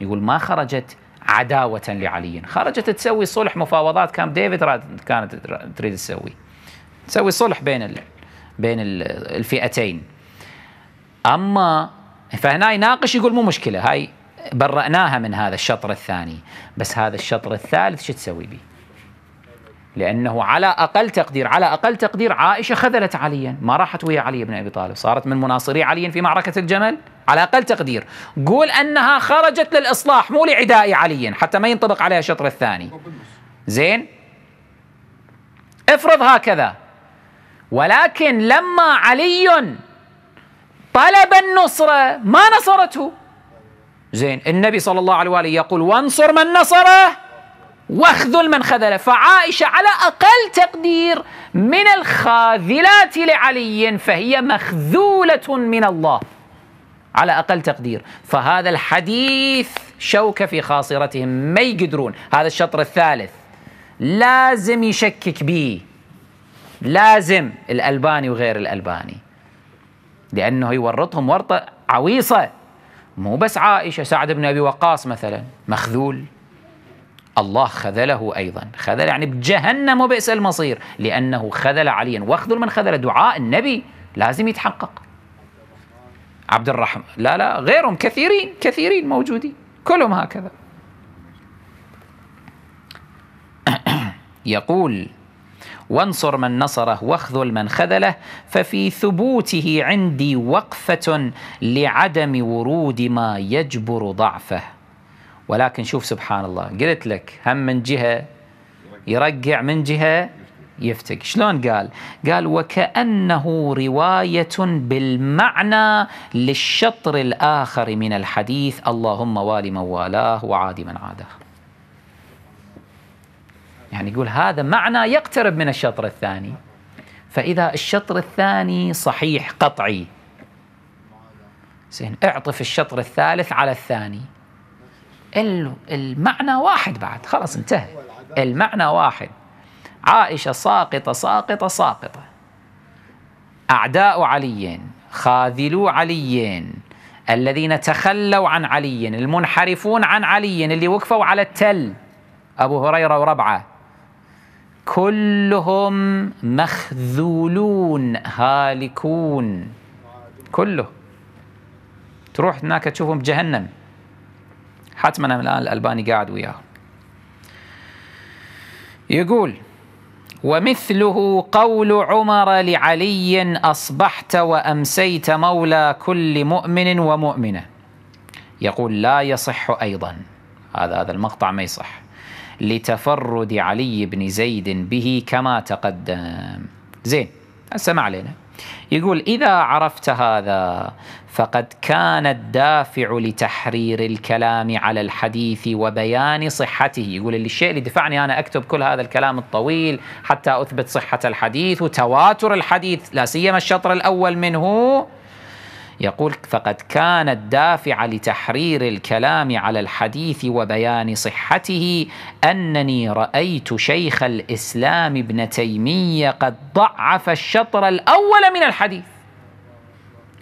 يقول ما خرجت عداوة لعلي خرجت تسوي صلح مفاوضات كامب ديفيد كانت تريد تسوي تسوي صلح بين ال... بين الفئتين أما فهنا يناقش يقول مو مشكلة هاي برأناها من هذا الشطر الثاني بس هذا الشطر الثالث شو تسوي بيه لأنه على أقل تقدير على أقل تقدير عائشة خذلت عليا ما راحت ويا علي بن أبي طالب صارت من مناصري علي في معركة الجمل على أقل تقدير قول أنها خرجت للإصلاح مو لعداء علي حتى ما ينطبق عليها الشطر الثاني زين افرض هكذا ولكن لما علي طلب النصرة ما نصرته زين النبي صلى الله عليه وآله يقول وانصر من نصره واخذل من خذله فعائشة على أقل تقدير من الخاذلات لعلي فهي مخذولة من الله على أقل تقدير فهذا الحديث شوكة في خاصرتهم ما يقدرون هذا الشطر الثالث لازم يشكك به لازم الألباني وغير الألباني لأنه يورطهم ورطة عويصة مو بس عائشة سعد بن أبي وقاص مثلا مخذول الله خذله أيضا خذل يعني بجهنم وبئس المصير لأنه خذل عليا واخذل من خذل دعاء النبي لازم يتحقق عبد الرحمن لا لا غيرهم كثيرين كثيرين موجودين كلهم هكذا يقول وانصر من نصره واخذل من خذله ففي ثبوته عندي وقفه لعدم ورود ما يجبر ضعفه ولكن شوف سبحان الله قلت لك هم من جهة يرقع من جهة يفتك شلون قال قال وكأنه رواية بالمعنى للشطر الآخر من الحديث اللهم والي من والاه وعادي من عاداه يعني يقول هذا معنى يقترب من الشطر الثاني فإذا الشطر الثاني صحيح قطعي زين اعطف الشطر الثالث على الثاني المعنى واحد بعد خلاص انتهى المعنى واحد عائشة ساقطة ساقطة ساقطة أعداء علي خاذلو علي الذين تخلوا عن علي المنحرفون عن علي اللي وقفوا على التل أبو هريرة وربعة كلهم مخذولون هالكون كله تروح هناك تشوفهم بجهنم حتما الآن الألباني قاعد وياه يقول ومثله قول عمر لعلي أصبحت وأمسيت مولى كل مؤمن ومؤمنة يقول لا يصح أيضا هذا هذا المقطع ما يصح لتفرد علي بن زيد به كما تقدم زين هسه ما علينا يقول إذا عرفت هذا فقد كان الدافع لتحرير الكلام على الحديث وبيان صحته يقول الشيء اللي دفعني أنا أكتب كل هذا الكلام الطويل حتى أثبت صحة الحديث وتواتر الحديث لا سيما الشطر الأول منه يقول فقد كان الدافع لتحرير الكلام على الحديث وبيان صحته انني رايت شيخ الاسلام ابن تيميه قد ضعف الشطر الاول من الحديث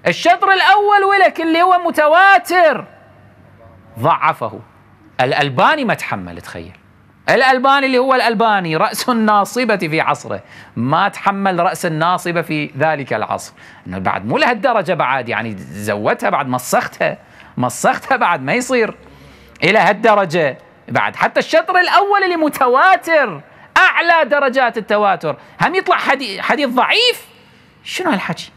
الشطر الاول ولك اللي هو متواتر ضعفه الالباني ما تحمل تخيل الألباني اللي هو الألباني رأس الناصبة في عصره ما تحمل رأس الناصبة في ذلك العصر بعد مو لهالدرجة بعد يعني زودتها بعد مسختها مسختها بعد ما يصير إلى هالدرجة بعد حتى الشطر الأول اللي متواتر أعلى درجات التواتر هم يطلع حديث ضعيف شنو هالحكي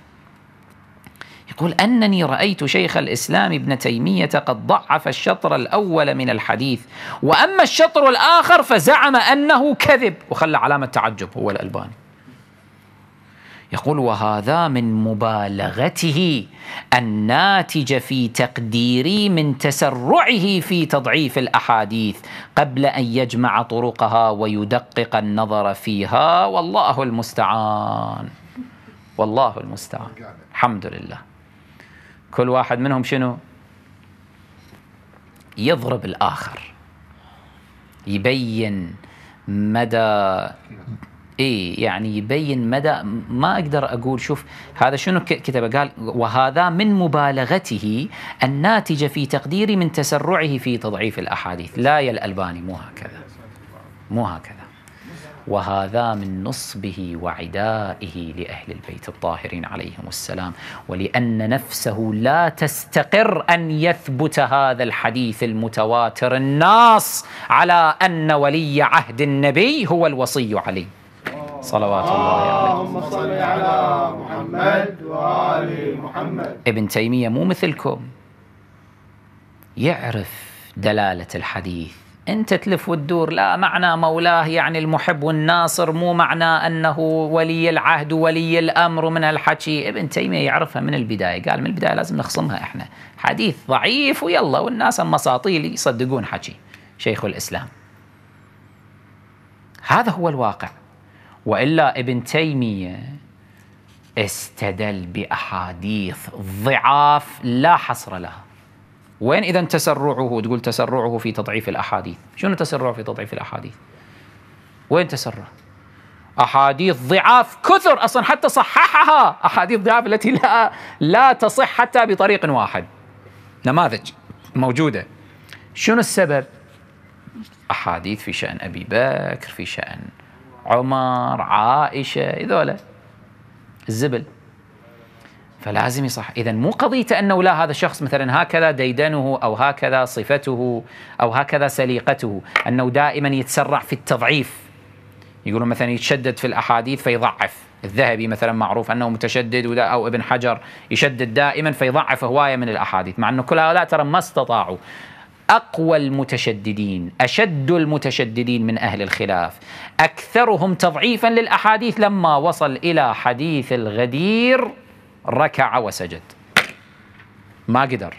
يقول أنني رأيت شيخ الإسلام ابن تيمية قد ضعف الشطر الأول من الحديث وأما الشطر الآخر فزعم أنه كذب وخلى علامة تعجب هو الألباني يقول وهذا من مبالغته الناتج في تقديري من تسرعه في تضعيف الاحاديث قبل ان يجمع طرقها ويدقق النظر فيها والله المستعان والله المستعان الحمد لله كل واحد منهم شنو يضرب الآخر يبين مدى اي يعني يبين مدى ما اقدر اقول شوف هذا شنو كتبه قال وهذا من مبالغته الناتجه في تقديري من تسرعه في تضعيف الاحاديث لا يا الالباني مو هكذا مو هكذا وهذا من نصبه وعدائه لأهل البيت الطاهرين عليهم السلام ولأن نفسه لا تستقر أن يثبت هذا الحديث المتواتر الناص على أن ولي عهد النبي هو الوصي عليه صلوات الله عليه اللهم صل على محمد وآل محمد ابن تيمية مو مثلكم يعرف دلالة الحديث انت تلف وتدور لا معنى مولاه يعني المحب والناصر مو معنى انه ولي العهد وولي الامر ومن هالحكي ابن تيميه يعرفها من البدايه قال من البدايه لازم نخصمها احنا حديث ضعيف ويلا والناس المساطيل يصدقون حكي شيخ الاسلام هذا هو الواقع والا ابن تيميه استدل باحاديث ضعاف لا حصر لها وين إذا تسرعه تقول تسرعه في تضعيف الأحاديث شنو تسرع في تضعيف الأحاديث وين تسرع أحاديث ضعاف كثر أصلا حتى صححها أحاديث ضعاف التي لا لا تصح حتى بطريق واحد نماذج موجودة شنو السبب أحاديث في شأن أبي بكر في شأن عمر عائشة هذول الزبل فلازم يصح إذا مو قضية أنه لا هذا الشخص مثلا هكذا ديدنه أو هكذا صفته أو هكذا سليقته أنه دائما يتسرع في التضعيف يقولون مثلا يتشدد في الأحاديث فيضعف الذهبي مثلا معروف انه متشدد او ابن حجر يشدد دائما فيضعف هوايه من الاحاديث مع انه كل هؤلاء ترى ما استطاعوا اقوى المتشددين اشد المتشددين من اهل الخلاف اكثرهم تضعيفا للاحاديث لما وصل الى حديث الغدير ركع وسجد ما قدر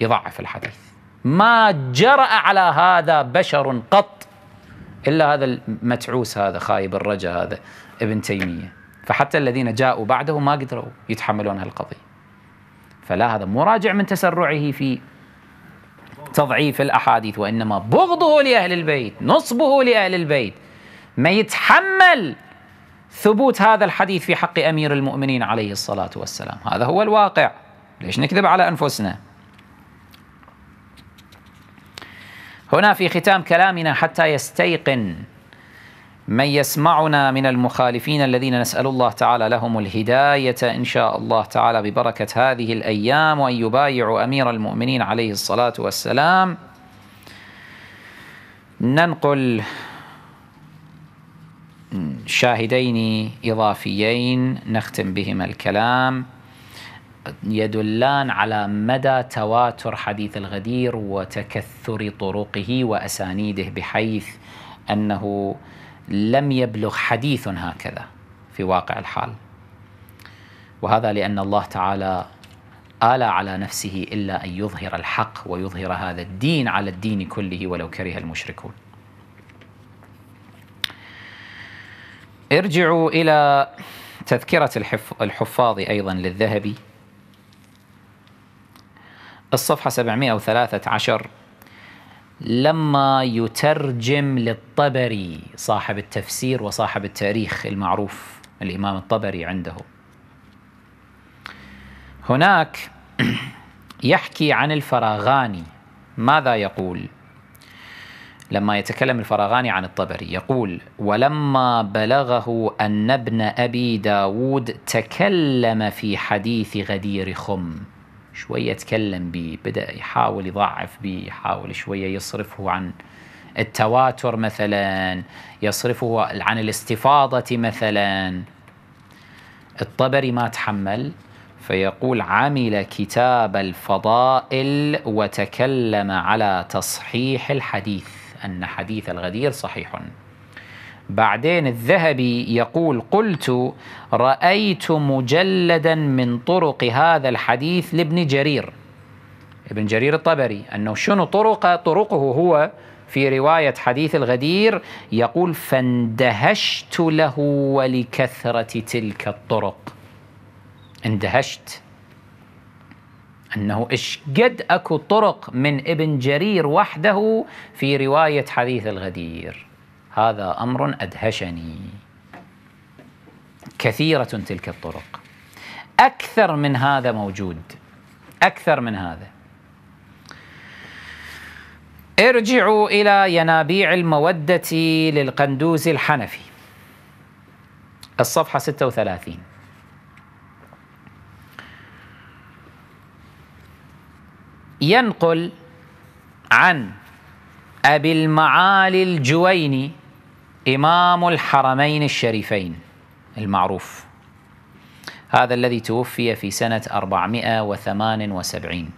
يضعف الحديث ما جرأ على هذا بشر قط إلا هذا المتعوس هذا خايب الرجا هذا ابن تيمية فحتى الذين جاءوا بعده ما قدروا يتحملون هالقضية فلا هذا مو راجع من تسرعه في تضعيف الأحاديث وإنما بغضه لأهل البيت نصبه لأهل البيت ما يتحمل ثبوت هذا الحديث في حق امير المؤمنين عليه الصلاه والسلام، هذا هو الواقع. ليش نكذب على انفسنا؟ هنا في ختام كلامنا حتى يستيقن من يسمعنا من المخالفين الذين نسال الله تعالى لهم الهدايه ان شاء الله تعالى ببركه هذه الايام وان يبايعوا امير المؤمنين عليه الصلاه والسلام. ننقل شاهدين إضافيين نختم بهما الكلام يدلان على مدى تواتر حديث الغدير وتكثر طرقه وأسانيده بحيث أنه لم يبلغ حديث هكذا في واقع الحال وهذا لأن الله تعالى آلى على نفسه إلا أن يظهر الحق ويظهر هذا الدين على الدين كله ولو كره المشركون ارجعوا إلى تذكرة الحفاظ أيضا للذهبي الصفحة 713 لما يترجم للطبري صاحب التفسير وصاحب التاريخ المعروف الإمام الطبري عنده هناك يحكي عن الفراغاني ماذا يقول لما يتكلم الفراغاني عن الطبري يقول ولما بلغه أن ابن أبي داود تكلم في حديث غدير خم شوية تكلم بي بدأ يحاول يضعف بي يحاول شوية يصرفه عن التواتر مثلا يصرفه عن الاستفاضة مثلا الطبري ما تحمل فيقول عمل كتاب الفضائل وتكلم على تصحيح الحديث أن حديث الغدير صحيح بعدين الذهبي يقول قلت رأيت مجلدا من طرق هذا الحديث لابن جرير ابن جرير الطبري أنه شنو طرق طرقه هو في رواية حديث الغدير يقول فاندهشت له ولكثرة تلك الطرق اندهشت أنه إيش قد أكو طرق من ابن جرير وحده في رواية حديث الغدير هذا أمر أدهشني كثيرة تلك الطرق أكثر من هذا موجود أكثر من هذا ارجعوا إلى ينابيع المودة للقندوز الحنفي الصفحة 36 ينقل عن أبي المعالي الجويني إمام الحرمين الشريفين المعروف هذا الذي توفي في سنة 478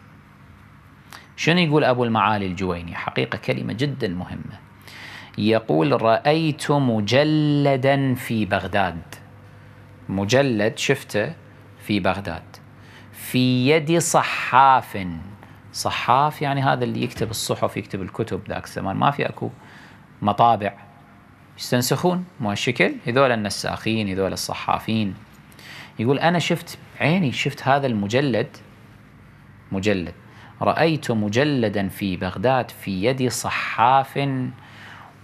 شنو يقول أبو المعالي الجويني حقيقة كلمة جدا مهمة يقول رأيت مجلدا في بغداد مجلد شفته في بغداد في يد صحاف صحاف يعني هذا اللي يكتب الصحف يكتب الكتب ذاك الزمان ما في اكو مطابع يستنسخون مو الشكل هذول النساخين هذول الصحافين يقول انا شفت عيني شفت هذا المجلد مجلد رايت مجلدا في بغداد في يد صحاف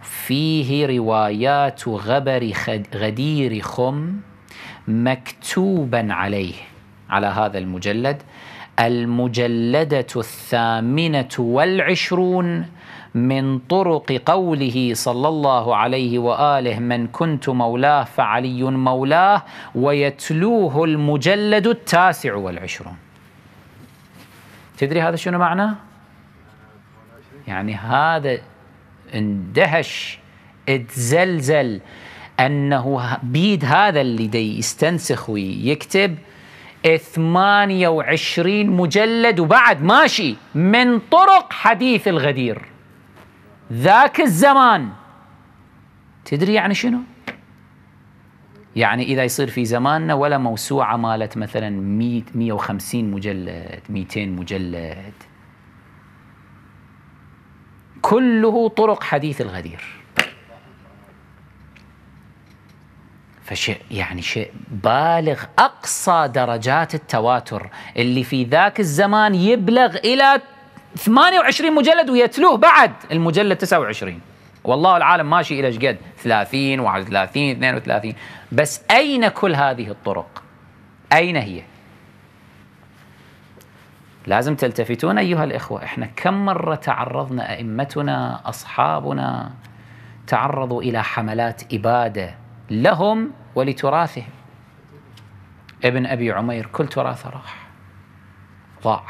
فيه روايات غبر غدير خم مكتوبا عليه على هذا المجلد المجلده الثامنه والعشرون من طرق قوله صلى الله عليه واله من كنت مولاه فعلي مولاه ويتلوه المجلد التاسع والعشرون. تدري هذا شنو معناه؟ يعني هذا اندهش اتزلزل انه بيد هذا اللي دي يستنسخ ويكتب 28 مجلد وبعد ماشي من طرق حديث الغدير ذاك الزمان تدري يعني شنو؟ يعني إذا يصير في زماننا ولا موسوعة مالت مثلا 100 150 مجلد 200 مجلد كله طرق حديث الغدير فشيء يعني شيء بالغ اقصى درجات التواتر اللي في ذاك الزمان يبلغ الى 28 مجلد ويتلوه بعد المجلد 29 والله العالم ماشي الى ايش قد 30 31 32 بس اين كل هذه الطرق اين هي لازم تلتفتون ايها الاخوه احنا كم مره تعرضنا ائمتنا اصحابنا تعرضوا الى حملات اباده لهم ولتراثهم ابن أبي عمير كل تراثه راح ضاع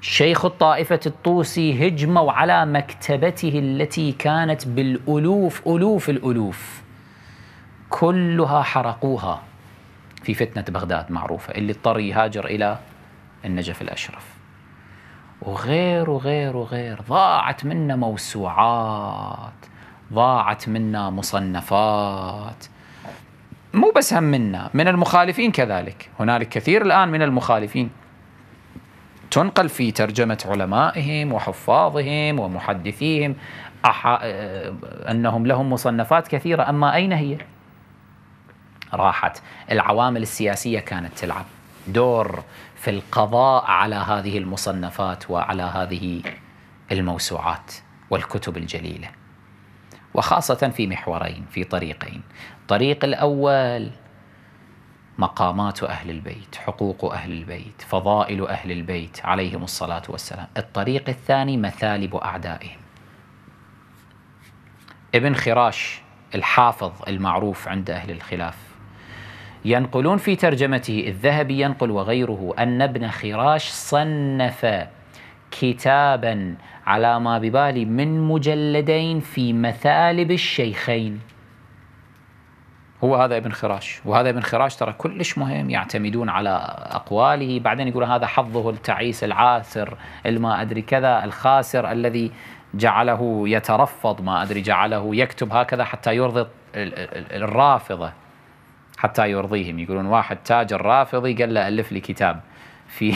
شيخ الطائفة الطوسي هجموا على مكتبته التي كانت بالألوف ألوف الألوف كلها حرقوها في فتنة بغداد معروفة اللي اضطر يهاجر إلى النجف الأشرف وغير وغير وغير ضاعت منا موسوعات ضاعت منا مصنفات مو بس هم منا من المخالفين كذلك هنالك كثير الآن من المخالفين تنقل في ترجمة علمائهم وحفاظهم ومحدثيهم أح... أنهم لهم مصنفات كثيرة أما أين هي؟ راحت العوامل السياسية كانت تلعب دور في القضاء على هذه المصنفات وعلى هذه الموسوعات والكتب الجليله وخاصة في محورين في طريقين الطريق الأول مقامات أهل البيت حقوق أهل البيت فضائل أهل البيت عليهم الصلاة والسلام الطريق الثاني مثالب أعدائهم ابن خراش الحافظ المعروف عند أهل الخلاف ينقلون في ترجمته الذهبي ينقل وغيره أن ابن خراش صنف كتابا على ما ببالي من مجلدين في مثالب الشيخين هو هذا ابن خراش وهذا ابن خراش ترى كلش مهم يعتمدون على أقواله بعدين يقول هذا حظه التعيس العاثر الما أدري كذا الخاسر الذي جعله يترفض ما أدري جعله يكتب هكذا حتى يرضي الرافضة حتى يرضيهم يقولون واحد تاجر رافضي قال له ألف لي كتاب في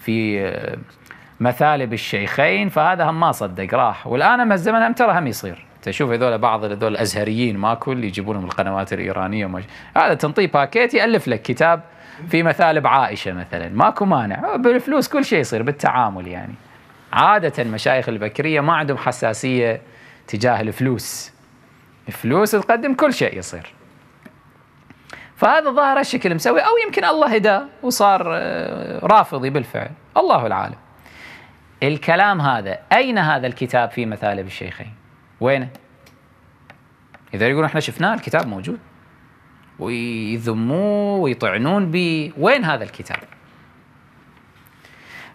في مثالب الشيخين فهذا هم ما صدق راح والآن مع الزمن هم ترى هم يصير تشوف هذول بعض هذول الازهريين ماكو اللي يجيبونهم القنوات الايرانيه وما هذا تنطيه باكيت يالف لك كتاب في مثالب عائشه مثلا ماكو مانع بالفلوس كل شيء يصير بالتعامل يعني عاده مشايخ البكريه ما عندهم حساسيه تجاه الفلوس الفلوس تقدم كل شيء يصير فهذا ظاهر الشكل مسوي او يمكن الله هداه وصار آه، رافضي بالفعل الله العالم الكلام هذا أين هذا الكتاب في مثالب الشيخين وينه إذا يقولون احنا شفناه الكتاب موجود ويذموه ويطعنون به وين هذا الكتاب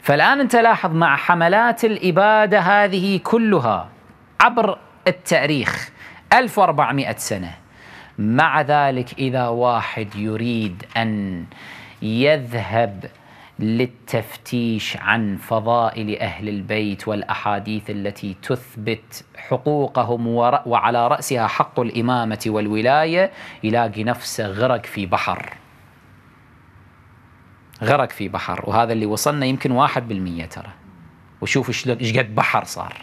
فالآن أنت لاحظ مع حملات الإبادة هذه كلها عبر التاريخ 1400 سنة مع ذلك إذا واحد يريد أن يذهب للتفتيش عن فضائل اهل البيت والاحاديث التي تثبت حقوقهم وعلى راسها حق الامامه والولايه يلاقي نفسه غرق في بحر. غرق في بحر وهذا اللي وصلنا يمكن واحد بالمية ترى وشوف ايش قد بحر صار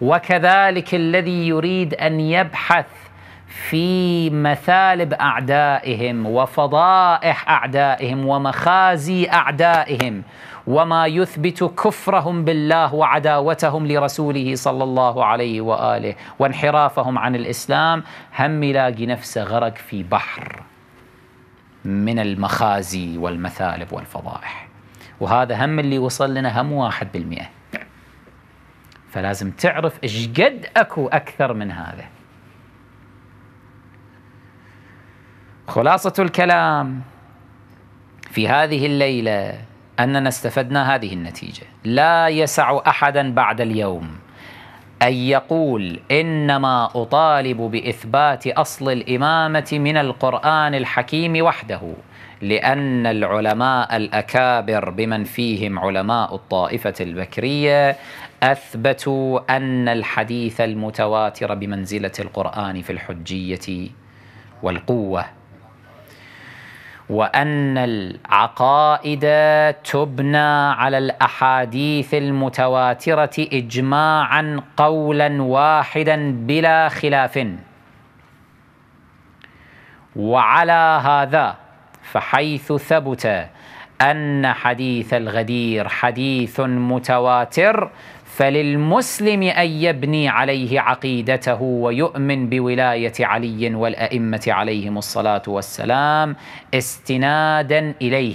وكذلك الذي يريد أن يبحث في مثالب اعدائهم وفضائح اعدائهم ومخازي اعدائهم وما يثبت كفرهم بالله وعداوتهم لرسوله صلى الله عليه واله وانحرافهم عن الاسلام هم يلاقي نفسه غرق في بحر من المخازي والمثالب والفضائح وهذا هم اللي وصل لنا هم واحد بالمئة فلازم تعرف ايش قد اكو اكثر من هذا خلاصة الكلام في هذه الليلة أننا استفدنا هذه النتيجة لا يسع أحدا بعد اليوم أن يقول إنما أطالب بإثبات أصل الإمامة من القرآن الحكيم وحده لأن العلماء الأكابر بمن فيهم علماء الطائفة البكرية أثبتوا أن الحديث المتواتر بمنزلة القرآن في الحجية والقوة وأن العقائد تبنى على الأحاديث المتواترة إجماعا قولا واحدا بلا خلاف وعلى هذا فحيث ثبت أن حديث الغدير حديث متواتر فللمسلم ان يبني عليه عقيدته ويؤمن بولايه علي والائمه عليهم الصلاه والسلام استنادا اليه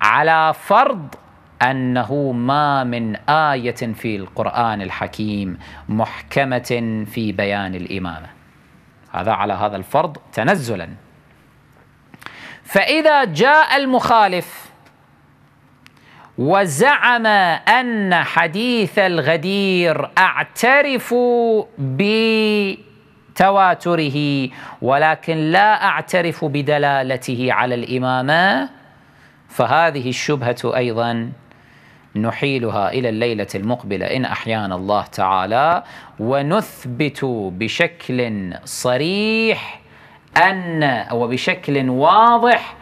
على فرض انه ما من ايه في القران الحكيم محكمه في بيان الامامه هذا على هذا الفرض تنزلا فاذا جاء المخالف وزعم ان حديث الغدير اعترف بتواتره ولكن لا اعترف بدلالته على الامامه فهذه الشبهه ايضا نحيلها الى الليله المقبله ان احيانا الله تعالى ونثبت بشكل صريح ان وبشكل واضح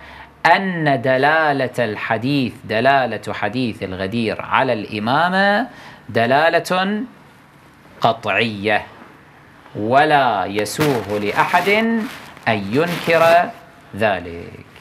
أن دلالة الحديث دلالة حديث الغدير على الإمامة دلالة قطعية ولا يسوغ لأحد أن ينكر ذلك